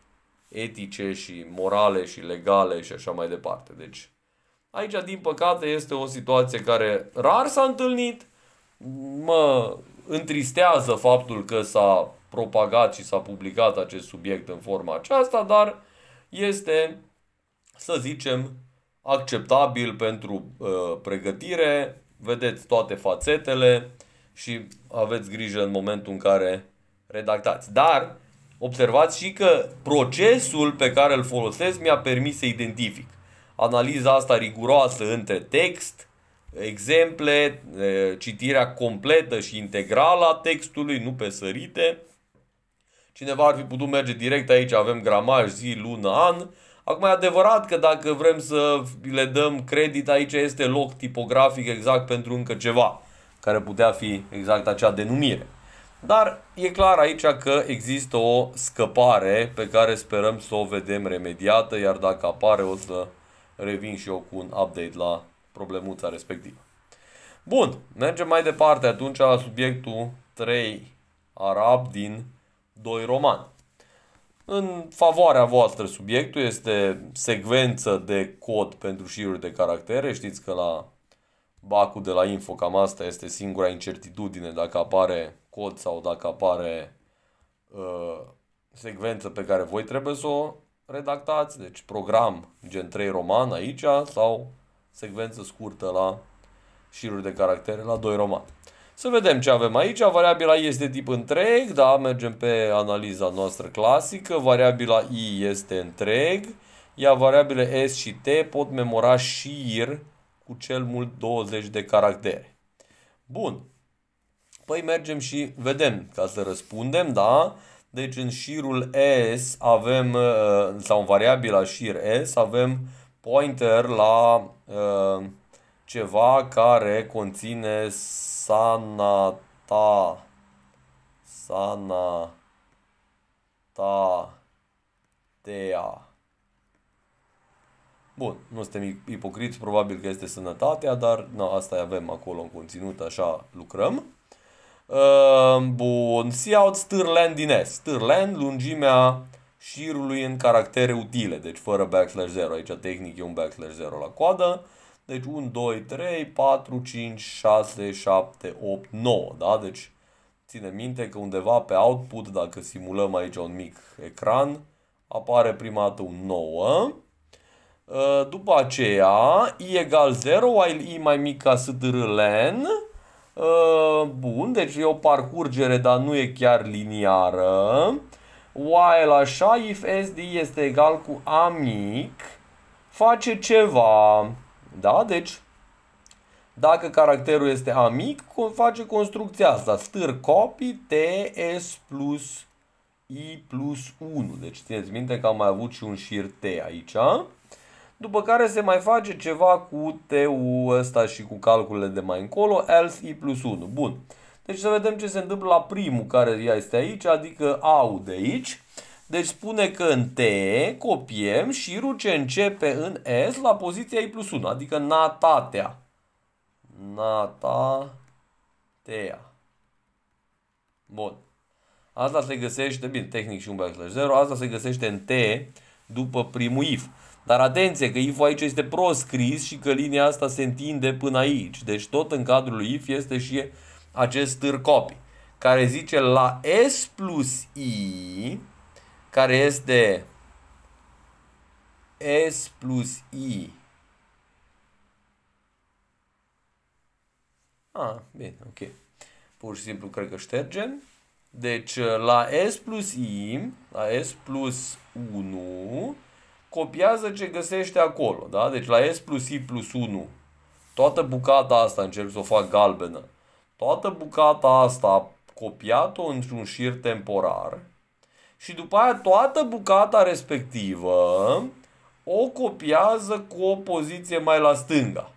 etice și morale și legale și așa mai departe. Deci, Aici, din păcate, este o situație care rar s-a întâlnit. Mă întristează faptul că s-a propagat și s-a publicat acest subiect în forma aceasta, dar este, să zicem, acceptabil pentru uh, pregătire. Vedeți toate fațetele și aveți grijă în momentul în care redactați. Dar observați și că procesul pe care îl folosesc mi-a permis să identific analiza asta riguroasă între text, exemple, citirea completă și integrală a textului, nu pe sărite. Cineva ar fi putut merge direct aici, avem gramaj, zi, lună, an. Acum e adevărat că dacă vrem să le dăm credit, aici este loc tipografic exact pentru încă ceva, care putea fi exact acea denumire. Dar e clar aici că există o scăpare pe care sperăm să o vedem remediată, iar dacă apare o să revin și eu cu un update la problemuța respectivă. Bun, mergem mai departe atunci la subiectul 3 arab din 2 roman. În favoarea voastră subiectul este secvență de cod pentru șiruri de caractere. Știți că la bacul de la info cam asta este singura incertitudine dacă apare cod sau dacă apare uh, secvență pe care voi trebuie să o redactați, deci program gen 3 roman aici sau secvență scurtă la șiruri de caractere la 2 roman. Să vedem ce avem aici. Variabila I este tip întreg, da, mergem pe analiza noastră clasică. Variabila I este întreg, iar variabile S și T pot memora șir cu cel mult 20 de caractere. Bun. Păi mergem și vedem ca să răspundem, da? Deci în șirul S avem, uh, sau în variabila șir S, avem pointer la uh, ceva care conține sanata, ta tea. Bun, nu suntem ipocriți, probabil că este sănătatea, dar na, asta avem acolo în conținut, așa lucrăm. Ehm, bun, Sea Out Stirland din S. Stirland, lungimea șirului în caractere utile, deci fără backslash 0. Aici tehnic e un backslash 0 la coadă. Deci 1, 2, 3, 4, 5, 6, 7, 8, 9. Da? Deci ține minte că undeva pe output, dacă simulăm aici un mic ecran, apare prima dată un 9. Ehm, după aceea, i egal 0, while i mai mic ca str Uh, bun, deci e o parcurgere, dar nu e chiar liniară. While așa, if SD este egal cu A mic, face ceva. Da? Deci, dacă caracterul este A mic, face construcția asta. Stâr copy TS plus I plus 1. Deci țineți minte că am mai avut și un șir T aici. A? După care se mai face ceva cu t ăsta și cu calculele de mai încolo, else i plus 1. Bun. Deci să vedem ce se întâmplă la primul care este aici, adică au de aici. Deci spune că în T copiem șirul ce începe în S la poziția I plus 1, adică natatea. Natatea. Bun. Asta se găsește, bine, tehnic și un backslash 0, asta se găsește în T după primul if. Dar atenție că if aici este proscris și că linia asta se întinde până aici. Deci tot în cadrul lui if este și acest târ copy care zice la S plus I care este S plus I. Ah, bine, ok. Pur și simplu cred că ștergem. Deci la S plus I, la S plus 1, copiază ce găsește acolo. Da? Deci la S plus I plus 1, toată bucata asta încerc să o fac galbenă. Toată bucata asta a copiat-o într-un șir temporar și după aia toată bucata respectivă o copiază cu o poziție mai la stânga.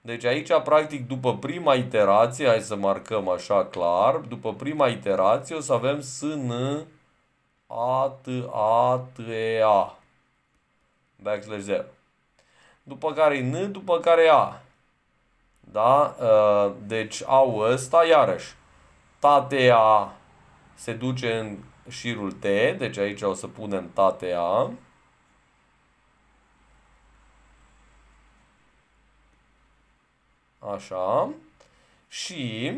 Deci aici, practic, după prima iterație, hai să marcăm așa clar, după prima iterație o să avem S, N, A, T, A, T, E, A backslash 0. După care e N, după care e A. Da? Uh, deci a ăsta, iarăși, tatea se duce în șirul T, deci aici o să punem tatea. Așa. Și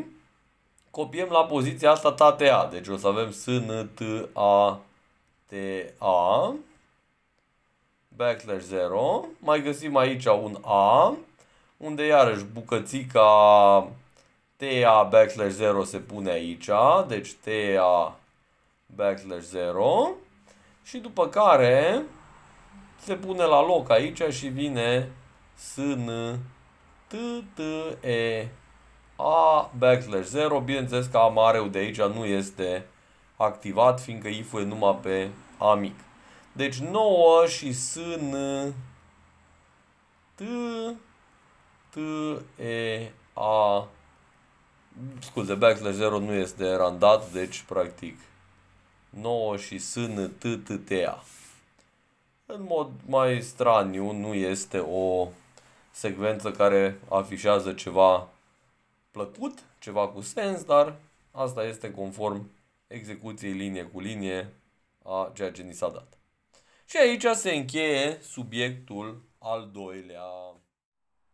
copiem la poziția asta tatea. Deci o să avem S, N, T, A, T, A backslash 0. Mai găsim aici un A, unde iarăși bucățica TA backslash 0 se pune aici, deci TA backslash 0 și după care se pune la loc aici și vine SN T T E A backslash 0, bineînțeles că A mareu de aici nu este activat, fiindcă if e numai pe A mic. Deci 9 și S, N, T, T, E, A. Scuze, backslash 0 nu este randat, deci practic 9 și S, N, T, T, T, A. În mod mai straniu, nu este o secvență care afișează ceva plăcut, ceva cu sens, dar asta este conform execuției linie cu linie a ceea ce ni s-a dat. Și aici se încheie subiectul al doilea.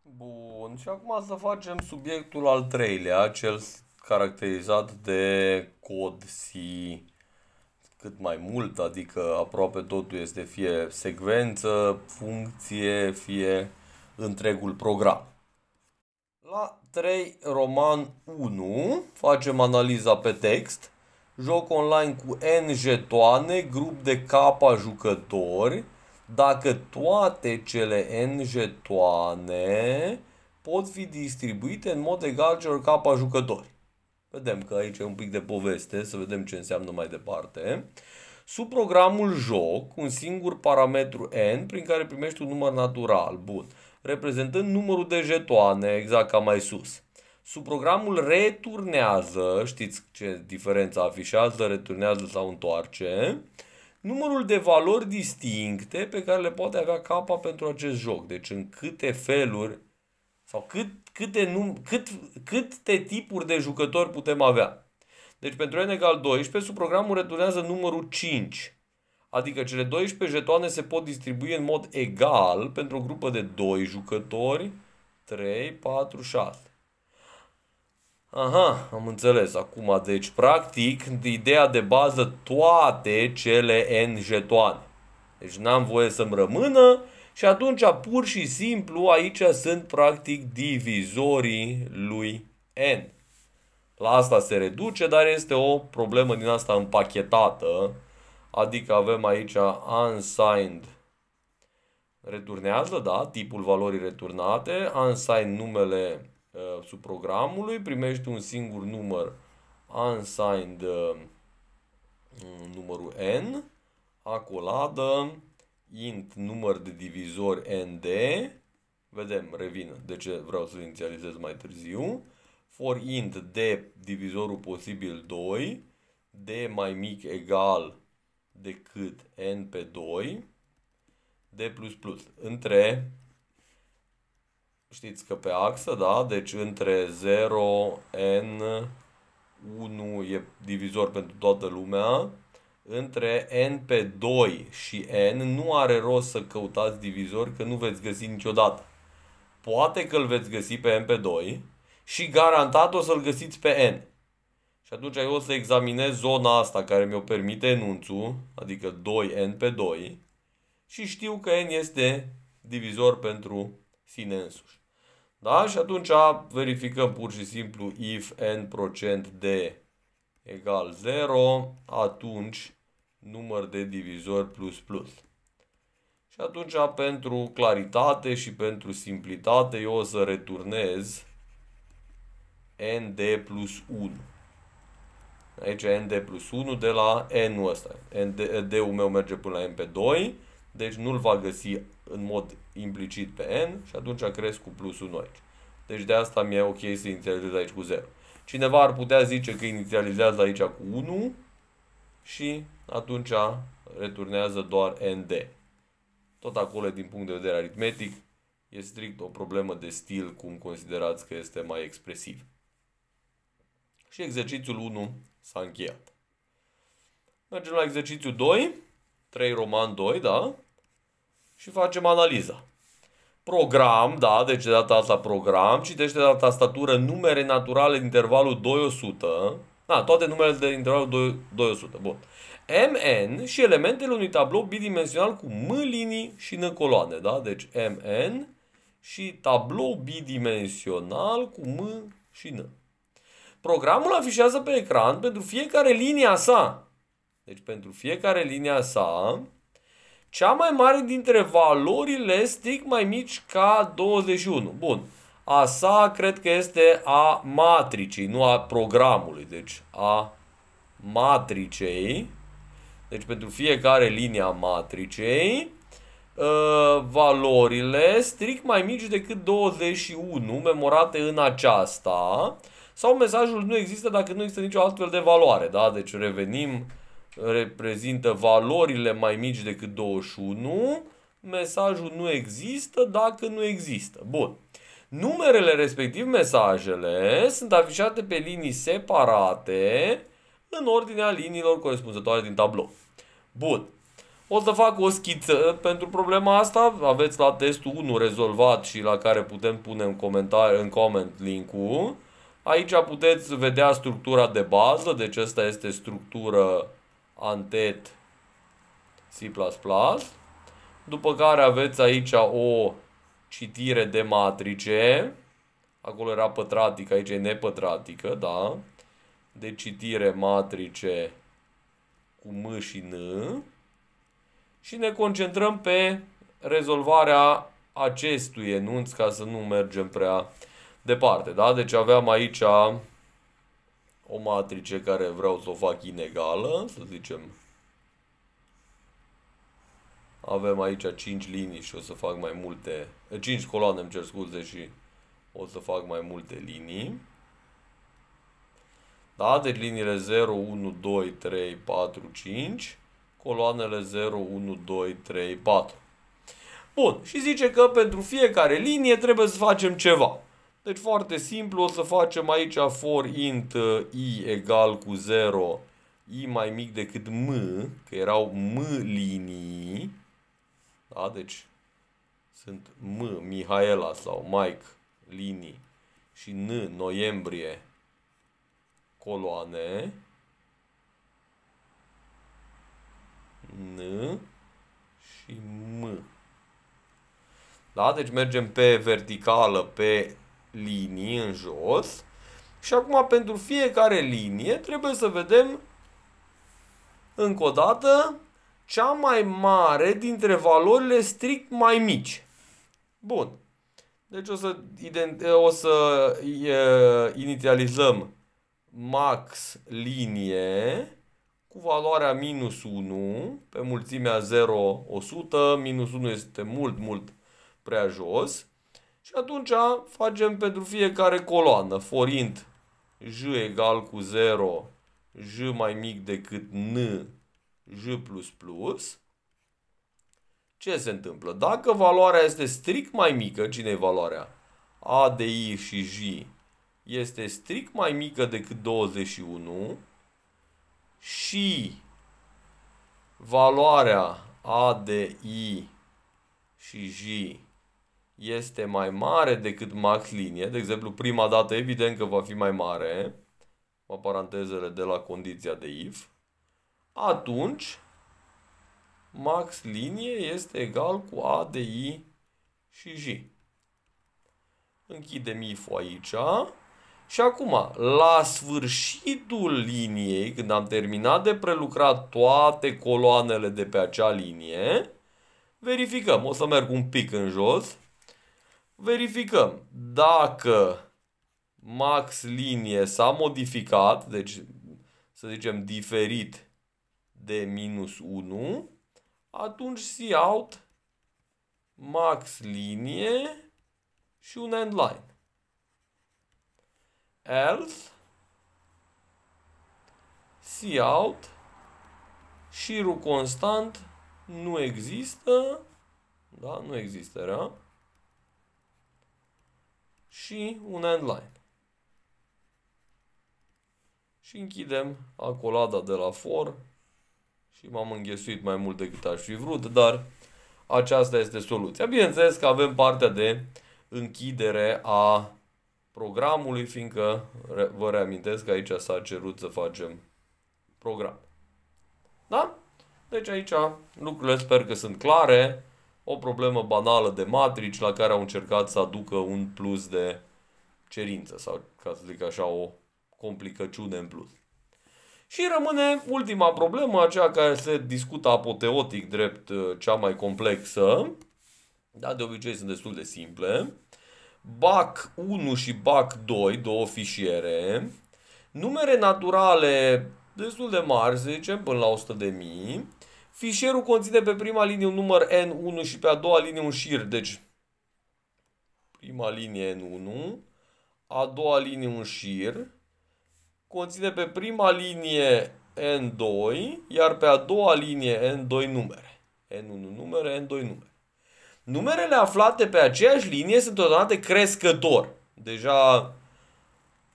Bun, și acum să facem subiectul al treilea, cel caracterizat de cod C cât mai mult, adică aproape totul este fie secvență, funcție, fie întregul program. La 3 Roman 1 facem analiza pe text joc online cu N jetoane, grup de capa jucători, dacă toate cele N jetoane pot fi distribuite în mod egal celor capa jucători. Vedem că aici e un pic de poveste, să vedem ce înseamnă mai departe. Sub programul joc, un singur parametru n prin care primești un număr natural, bun, reprezentând numărul de jetoane, exact ca mai sus. Sub programul returnează, știți ce diferența afișează, returnează sau întoarce, numărul de valori distincte pe care le poate avea capa pentru acest joc. Deci în câte feluri sau cât, câte, num, cât, câte tipuri de jucători putem avea. Deci pentru n egal 12, sub programul returnează numărul 5. Adică cele 12 jetoane se pot distribui în mod egal pentru o grupă de 2 jucători, 3, 4, 6. Aha, am înțeles. Acum, deci, practic, ideea de bază, toate cele N jetoane. Deci n-am voie să-mi rămână și atunci, pur și simplu, aici sunt, practic, divizorii lui N. La asta se reduce, dar este o problemă din asta împachetată. Adică avem aici unsigned returnează, da, tipul valorii returnate, unsigned numele Uh, sub programului, primești un singur număr unsigned uh, numărul n, acoladă, int număr de divizori nd, vedem, revin de ce vreau să inițializez mai târziu, for int de divizorul posibil 2, d mai mic egal decât n pe 2, d++, între știți că pe axă, da, deci între 0, N, 1 e divizor pentru toată lumea, între N pe 2 și N nu are rost să căutați divizori că nu veți găsi niciodată. Poate că îl veți găsi pe N pe 2 și garantat o să-l găsiți pe N. Și atunci eu o să examinez zona asta care mi-o permite enunțul, adică 2N pe 2 și știu că N este divizor pentru sine însuși. Da? Și atunci verificăm pur și simplu if n procent de egal 0, atunci număr de divizori plus plus. Și atunci pentru claritate și pentru simplitate eu o să returnez nd plus 1. Aici nd plus 1 de la n-ul ăsta. D-ul meu merge până la mp2, deci nu-l va găsi în mod implicit pe n și atunci cresc cu plus 1 aici. Deci de asta mi-e ok să inițializez aici cu 0. Cineva ar putea zice că inițializează aici cu 1 și atunci returnează doar nd. Tot acolo, din punct de vedere aritmetic, e strict o problemă de stil, cum considerați că este mai expresiv. Și exercițiul 1 s-a încheiat. Mergem la exercițiul 2, 3 roman 2, da? și facem analiza. Program, da, deci de data asta program, citește data statură numere naturale din intervalul 200. da, toate numerele de intervalul 200. bun. MN și elementele unui tablou bidimensional cu M linii și N coloane, da? Deci MN și tablou bidimensional cu M și N. Programul afișează pe ecran pentru fiecare linia sa. Deci pentru fiecare linia sa cea mai mare dintre valorile strict mai mici ca 21. Bun. A sa cred că este a matricii, nu a programului. Deci a matricei. Deci pentru fiecare linie a matricei, ă, valorile strict mai mici decât 21 memorate în aceasta sau mesajul nu există dacă nu există nicio altfel de valoare. Da? Deci revenim reprezintă valorile mai mici decât 21, mesajul nu există dacă nu există. Bun. Numerele respectiv mesajele sunt afișate pe linii separate în ordinea liniilor corespunzătoare din tablou. Bun. O să fac o schiță pentru problema asta. Aveți la testul 1 rezolvat și la care putem pune în, comentari, în comment link-ul. Aici puteți vedea structura de bază, deci asta este structură antet C++. După care aveți aici o citire de matrice. Acolo era pătratică, aici e nepătratică, da? De citire matrice cu M și N. Și ne concentrăm pe rezolvarea acestui enunț ca să nu mergem prea departe, da? Deci aveam aici o matrice care vreau să o fac inegală, să zicem. Avem aici 5 linii și o să fac mai multe, 5 eh, coloane, îmi cer scuze, și o să fac mai multe linii. Da? Deci liniile 0, 1, 2, 3, 4, 5, coloanele 0, 1, 2, 3, 4. Bun, și zice că pentru fiecare linie trebuie să facem ceva. Deci foarte simplu, o să facem aici for int i egal cu 0, i mai mic decât m, că erau m linii. Da, deci sunt m, Mihaela sau Mike linii și n, noiembrie coloane. N și M. Da? Deci mergem pe verticală, pe linii în jos și acum pentru fiecare linie trebuie să vedem încă o dată cea mai mare dintre valorile strict mai mici. Bun. Deci o să, o să e, inițializăm max linie cu valoarea minus 1 pe mulțimea 0, 100. Minus 1 este mult, mult prea jos. Și atunci facem pentru fiecare coloană. Forint j egal cu 0, j mai mic decât n, j++. Ce se întâmplă? Dacă valoarea este strict mai mică, cine e valoarea? A de i și j este strict mai mică decât 21 și valoarea A de i și j este mai mare decât max linie, de exemplu prima dată evident că va fi mai mare, mă parantezele de la condiția de if, atunci max linie este egal cu A de I și J. Închidem if-ul aici. Și acum, la sfârșitul liniei, când am terminat de prelucrat toate coloanele de pe acea linie, verificăm. O să merg un pic în jos verificăm dacă max linie s-a modificat, deci să zicem diferit de minus 1, atunci see out max linie și un end line. Else see out șirul constant nu există, da, nu există, da? și un end line. Și închidem acolada de la for și m-am înghesuit mai mult decât aș fi vrut, dar aceasta este soluția. Bineînțeles că avem partea de închidere a programului, fiindcă vă reamintesc că aici s-a cerut să facem program. Da? Deci aici lucrurile sper că sunt clare o problemă banală de matrici la care au încercat să aducă un plus de cerință sau, ca să zic așa, o complicăciune în plus. Și rămâne ultima problemă, aceea care se discută apoteotic drept uh, cea mai complexă, dar de obicei sunt destul de simple. BAC 1 și BAC 2, două fișiere, numere naturale destul de mari, să zicem, până la 100 de mii, Fișierul conține pe prima linie un număr N1 și pe a doua linie un șir. Deci, prima linie N1, a doua linie un șir, conține pe prima linie N2, iar pe a doua linie N2 numere. N1 numere, N2 numere. Numerele aflate pe aceeași linie sunt totodată crescător. Deja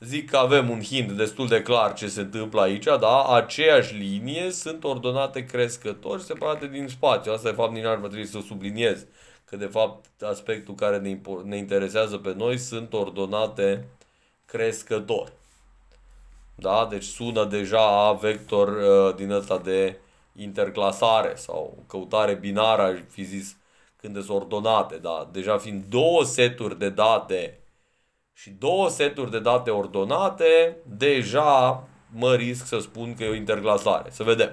Zic că avem un hint destul de clar ce se întâmplă aici, da? Aceeași linie sunt ordonate crescători separate din spațiu. Asta, de fapt, din ar trebui să subliniez. Că, de fapt, aspectul care ne, ne interesează pe noi sunt ordonate crescător. Da? Deci sună deja a vector uh, din ăsta de interclasare sau căutare binară, fi zis, când sunt ordonate. Da? Deja fiind două seturi de date și două seturi de date ordonate, deja mă risc să spun că e o interglasare. Să vedem.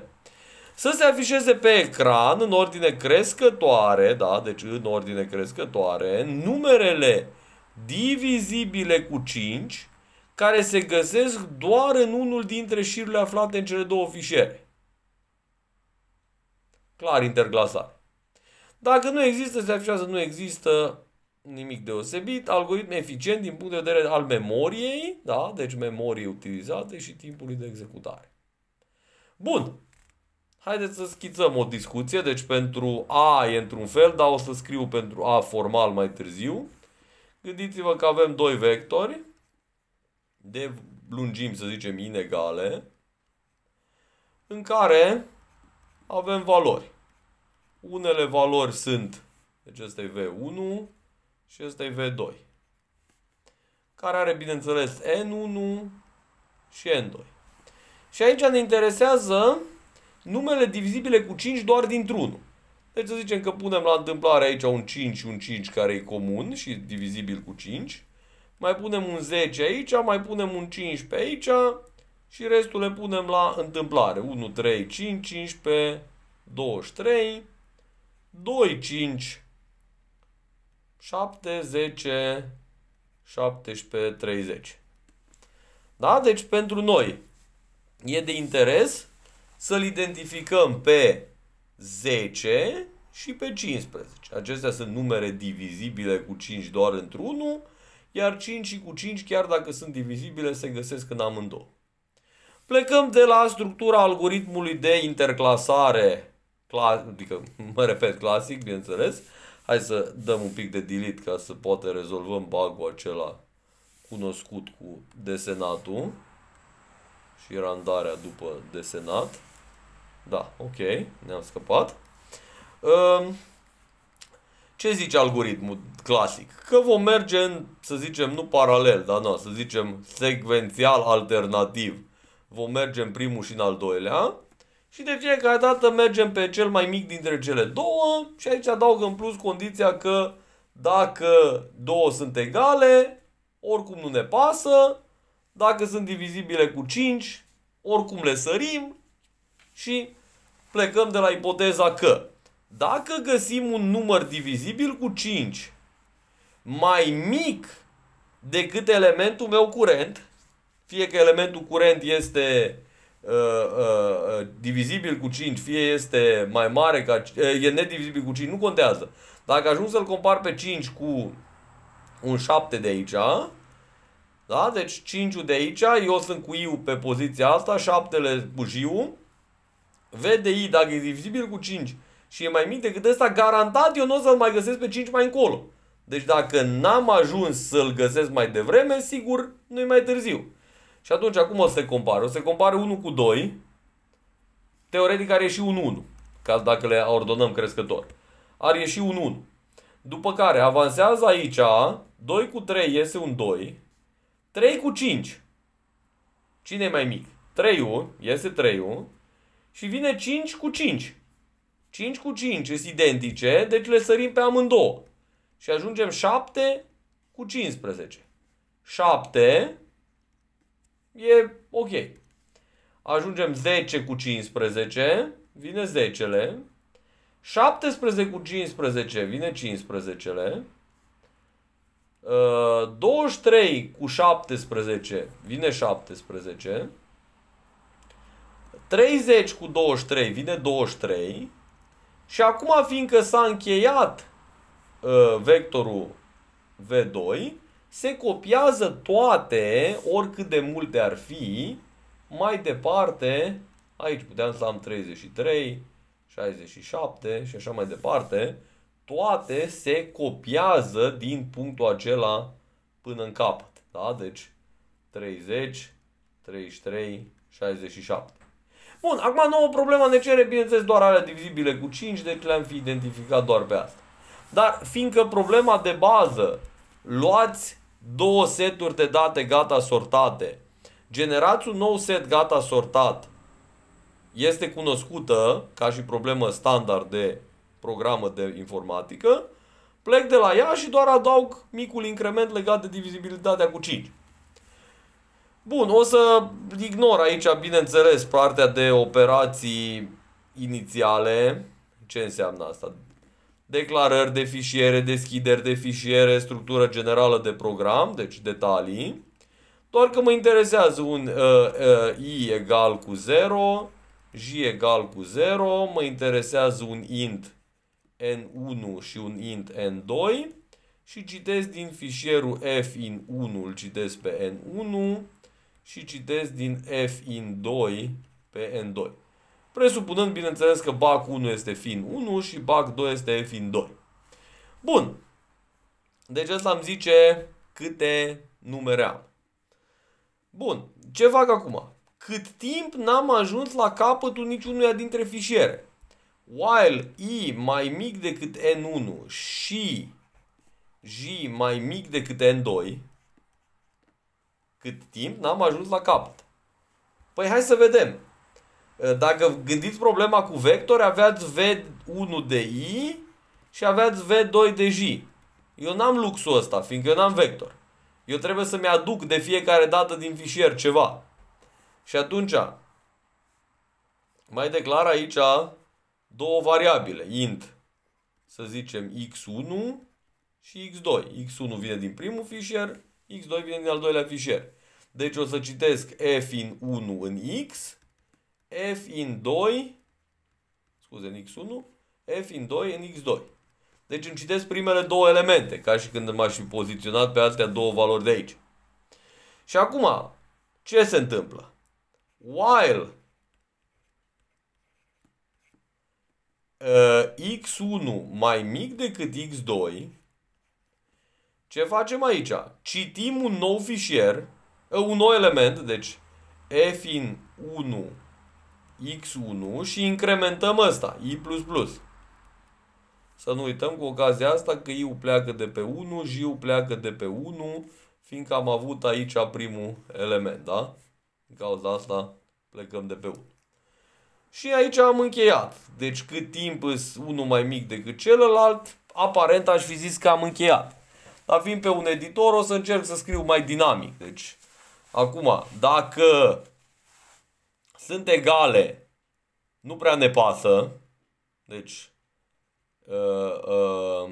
Să se afișeze pe ecran în ordine crescătoare, da, deci în ordine crescătoare, numerele divizibile cu 5 care se găsesc doar în unul dintre șirurile aflate în cele două fișiere. Clar interglasare. Dacă nu există, se afișează nu există, nimic deosebit, algoritm eficient din punct de vedere al memoriei, da? deci memoriei utilizate și timpului de executare. Bun. Haideți să schițăm o discuție. Deci pentru A e într-un fel, dar o să scriu pentru A formal mai târziu. Gândiți-vă că avem doi vectori de lungimi, să zicem, inegale, în care avem valori. Unele valori sunt, deci ăsta e V1, și ăsta e V2. Care are, bineînțeles, N1 și N2. Și aici ne interesează numele divizibile cu 5 doar dintr-unul. Deci să zicem că punem la întâmplare aici un 5 și un 5 care e comun și divizibil cu 5. Mai punem un 10 aici, mai punem un 15 aici și restul le punem la întâmplare. 1, 3, 5, 15, 23, 2, 5, 7, 10, 17, 30. Da? Deci pentru noi e de interes să-l identificăm pe 10 și pe 15. Acestea sunt numere divizibile cu 5 doar într-unul, iar 5 și cu 5, chiar dacă sunt divizibile, se găsesc în amândouă. Plecăm de la structura algoritmului de interclasare, adică, mă repet, clasic, bineînțeles, uh, hai să dăm un pic de delete ca să poate rezolvăm bug acela cunoscut cu desenatul și randarea după desenat. Da, ok, ne-am scăpat. Ehm, ce zice algoritmul clasic? Că vom merge în, să zicem, nu paralel, dar nu, să zicem secvențial alternativ. Vom merge în primul și în al doilea și de fiecare dată mergem pe cel mai mic dintre cele două și aici adaug în plus condiția că dacă două sunt egale, oricum nu ne pasă, dacă sunt divizibile cu 5, oricum le sărim și plecăm de la ipoteza că dacă găsim un număr divizibil cu 5 mai mic decât elementul meu curent, fie că elementul curent este Uh, uh, uh, divizibil cu 5, fie este mai mare ca uh, e nedivizibil cu 5, nu contează. Dacă ajung să-l compar pe 5 cu un 7 de aici, da? Deci 5 de aici, eu sunt cu i pe poziția asta, 7 le cu j i, dacă e divizibil cu 5 și e mai mic decât ăsta, garantat eu nu o să-l mai găsesc pe 5 mai încolo. Deci dacă n-am ajuns să-l găsesc mai devreme, sigur, nu-i mai târziu. Și atunci acum o să compare? O să compare 1 cu 2, teoretic ar ieși 1-1, ca dacă le ordonăm crescător. Ar ieși 1-1. După care avansează aici, 2 cu 3 iese un 2, 3 cu 5. Cine e mai mic? 3-ul, iese 3-ul și vine 5 cu 5. 5 cu 5 sunt identice, deci le sărim pe amândouă. Și ajungem 7 cu 15. 7 e ok. Ajungem 10 cu 15, vine 10-le. 17 cu 15 vine 15-le. 23 uh, cu 17 vine 17. 30 cu 23 vine 23. Și acum, fiindcă s-a încheiat uh, vectorul V2, se copiază toate, oricât de multe ar fi, mai departe, aici puteam să am 33, 67 și așa mai departe, toate se copiază din punctul acela până în capăt. Da? Deci 30, 33, 67. Bun, acum nouă problema ne cere, bineînțeles, doar alea divizibile cu 5, deci le-am fi identificat doar pe asta. Dar fiindcă problema de bază, luați două seturi de date gata sortate. Generați un nou set gata sortat. Este cunoscută ca și problemă standard de programă de informatică. Plec de la ea și doar adaug micul increment legat de divizibilitatea cu 5. Bun, o să ignor aici, bineînțeles, partea de operații inițiale. Ce înseamnă asta? declarări de fișiere, deschideri de fișiere, structură generală de program, deci detalii. Doar că mă interesează un uh, uh, i egal cu 0, j egal cu 0, mă interesează un int n1 și un int n2 și citesc din fișierul f in 1, îl citesc pe n1 și citesc din f in 2 pe n2. Presupunând, bineînțeles, că BAC 1 este fin 1 și BAC 2 este fin 2. Bun. Deci asta îmi zice câte numere am. Bun. Ce fac acum? Cât timp n-am ajuns la capătul niciunuia dintre fișiere. While i mai mic decât n1 și j mai mic decât n2, cât timp n-am ajuns la capăt. Păi hai să vedem. Eh, dacă gândiți problema cu vectori, aveați V1 de I și aveați V2 de J. Eu n-am luxul ăsta, fiindcă eu n-am vector. Eu trebuie să-mi aduc de fiecare dată din fișier ceva. Și atunci mai declar aici două variabile, int, să zicem x1 și x2. x1 vine din primul fișier, x2 vine din al doilea fișier. Deci o să citesc f in 1 în x f în 2, scuze, în x1, f în 2 în x2. Deci îmi citesc primele două elemente, ca și când m-aș fi poziționat pe astea două valori de aici. Și acum, ce se întâmplă? While uh, x1 mai mic decât x2, ce facem aici? Citim un nou fișier, uh, un nou element, deci f in 1 x1 și incrementăm ăsta, i++. Să nu uităm cu ocazia asta că i pleacă de pe 1, j pleacă de pe 1, fiindcă am avut aici primul element, da? Din cauza asta plecăm de pe 1. Și aici am încheiat. Deci cât timp îs unul mai mic decât celălalt, aparent aș fi zis că am încheiat. Dar fiind pe un editor, o să încerc să scriu mai dinamic. Deci, acum, dacă sunt egale. Nu prea ne pasă. Deci, uh, uh,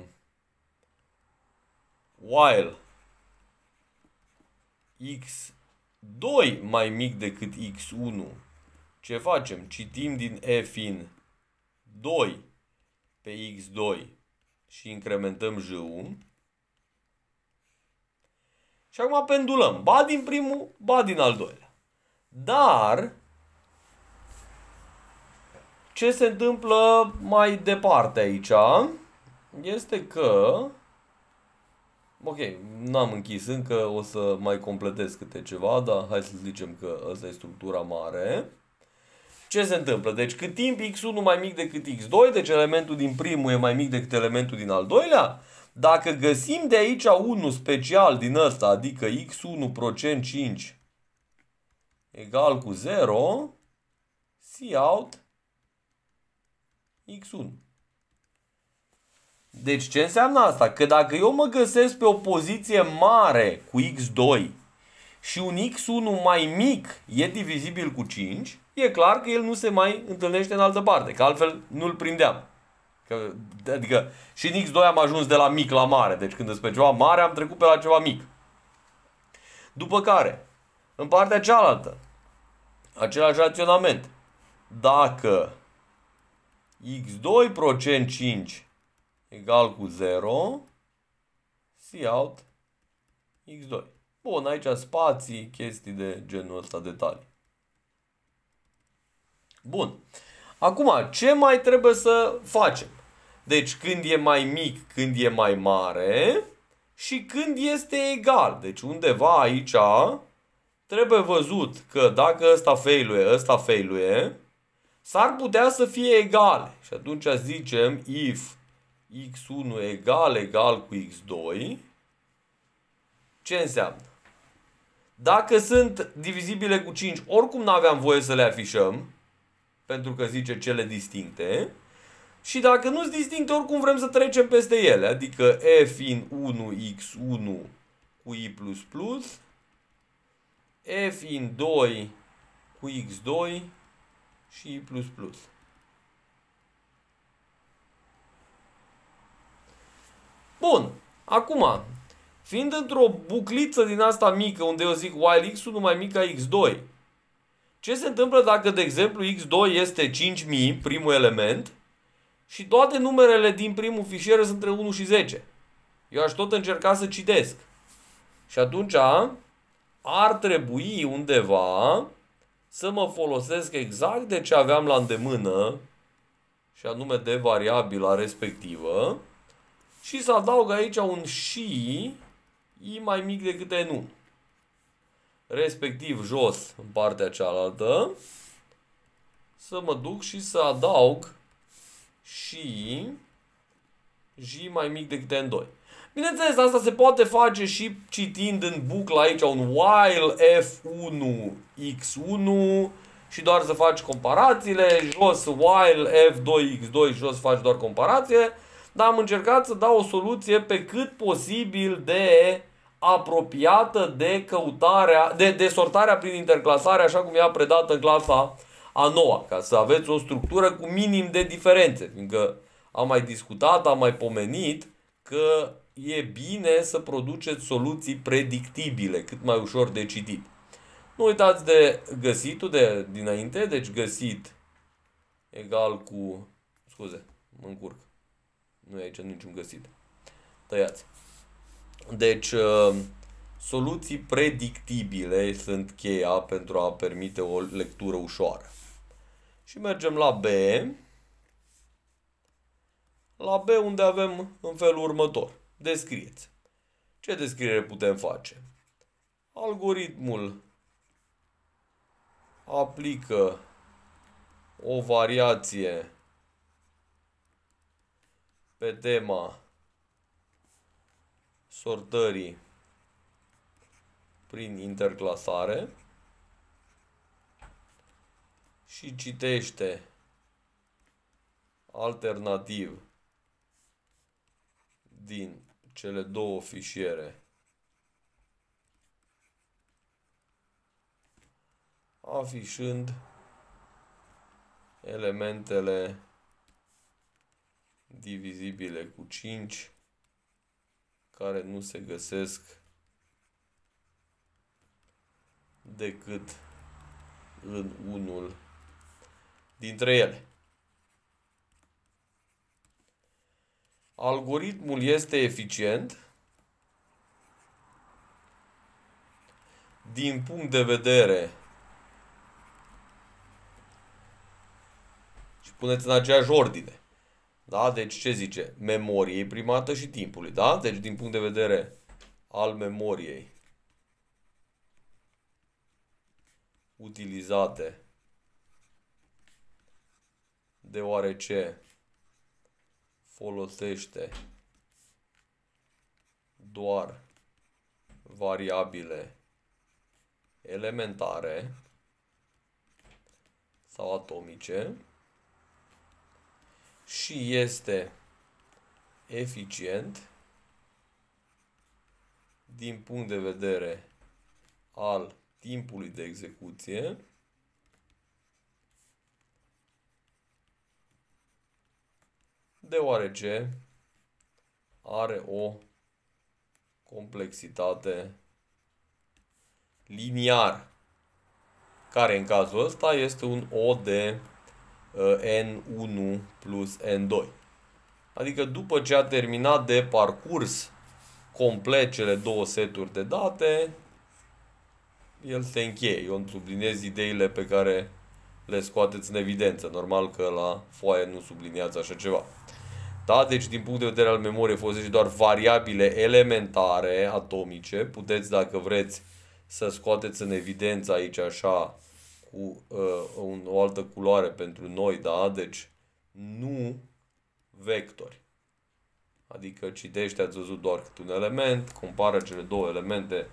while x2 mai mic decât x1, ce facem? Citim din f in 2 pe x2 și incrementăm j 1 Și acum pendulăm. Ba din primul, ba din al doilea. Dar ce se întâmplă mai departe aici este că... Ok, n-am închis încă, o să mai completez câte ceva, dar hai să zicem că asta e structura mare. Ce se întâmplă? Deci cât timp x1 mai mic decât x2, deci elementul din primul e mai mic decât elementul din al doilea, dacă găsim de aici unul special din ăsta, adică x1 procent 5 egal cu 0, see out X1. Deci ce înseamnă asta? Că dacă eu mă găsesc pe o poziție mare cu X2 și un X1 mai mic e divizibil cu 5, e clar că el nu se mai întâlnește în altă parte, că altfel nu-l prindeam. Că, adică și în X2 am ajuns de la mic la mare, deci când despre ceva mare am trecut pe la ceva mic. După care, în partea cealaltă, același raționament. Dacă x2% procent 5 egal cu 0, out x2. Bun, aici spații, chestii de genul ăsta, detalii. Bun. Acum, ce mai trebuie să facem? Deci când e mai mic, când e mai mare și când este egal. Deci undeva aici trebuie văzut că dacă ăsta failuie, ăsta failuie, s-ar putea să fie egale. Și atunci zicem if x1 egal egal cu x2, ce înseamnă? Dacă sunt divizibile cu 5, oricum nu aveam voie să le afișăm, pentru că zice cele distincte. Și dacă nu sunt distincte, oricum vrem să trecem peste ele, adică f in 1 x1 cu i++, f in 2 cu x2 și I++. Bun, acum, fiind într-o bucliță din asta mică, unde eu zic while x-ul mai mic ca x2, ce se întâmplă dacă, de exemplu, x2 este 5000, primul element, și toate numerele din primul fișier sunt între 1 și 10? Eu aș tot încerca să citesc. Și atunci ar trebui undeva să mă folosesc exact de ce aveam la îndemână, și anume de variabila respectivă, și să adaug aici un și i mai mic decât n nu. Respectiv jos în partea cealaltă, să mă duc și să adaug și j mai mic decât n2. Bineînțeles, asta se poate face și citind în buclă aici un while F1 X1 și doar să faci comparațiile, jos while F2 X2 și jos faci doar comparație, dar am încercat să dau o soluție pe cât posibil de apropiată de căutarea, de, de sortarea prin interclasare, așa cum ea predată în clasa a noua, ca să aveți o structură cu minim de diferențe, fiindcă am mai discutat, am mai pomenit că e bine să produceți soluții predictibile, cât mai ușor de citit. Nu uitați de găsitul de dinainte, deci găsit egal cu... Scuze, mă încurc. Nu e aici niciun găsit. Tăiați. Deci, ă, soluții predictibile sunt cheia pentru a permite o lectură ușoară. Și mergem la B. La B unde avem în felul următor. Descrieți. Ce descriere putem face? Algoritmul aplică o variație pe tema sortării prin interclasare și citește alternativ din cele două fișiere. afișând elementele divizibile cu 5 care nu se găsesc decât în unul dintre ele. algoritmul este eficient din punct de vedere și puneți în aceeași ordine. Da? Deci ce zice? Memoriei primată și timpului. Da? Deci din punct de vedere al memoriei utilizate deoarece folosește doar variabile elementare sau atomice și este eficient din punct de vedere al timpului de execuție deoarece are o complexitate liniar, care în cazul ăsta este un O de eh, N1 plus N2. Adică după ce a terminat de parcurs complet cele două seturi de date, el se încheie. Eu îmi subliniez ideile pe care le scoateți în evidență. Normal că la foaie nu subliniați așa ceva. Da? Deci din punct de vedere al memoriei folosește doar variabile elementare, atomice. Puteți, dacă vreți, să scoateți în evidență aici așa cu uh, un, o altă culoare pentru noi, da? Deci nu vectori. Adică citește, ați văzut doar cât un element, compară cele două elemente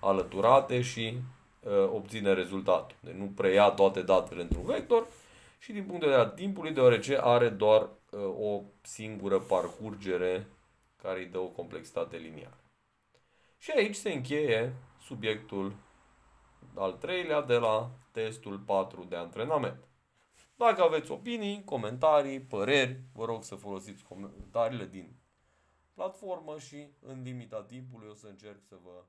alăturate și Uh, obține rezultatul. Deci nu preia toate datele într-un vector și din punct de vedere al timpului, deoarece are doar uh, o singură parcurgere care îi dă o complexitate liniară. Și aici se încheie subiectul al treilea de la testul 4 de antrenament. Dacă aveți opinii, comentarii, păreri, vă rog să folosiți comentariile din platformă și în limita timpului o să încerc să vă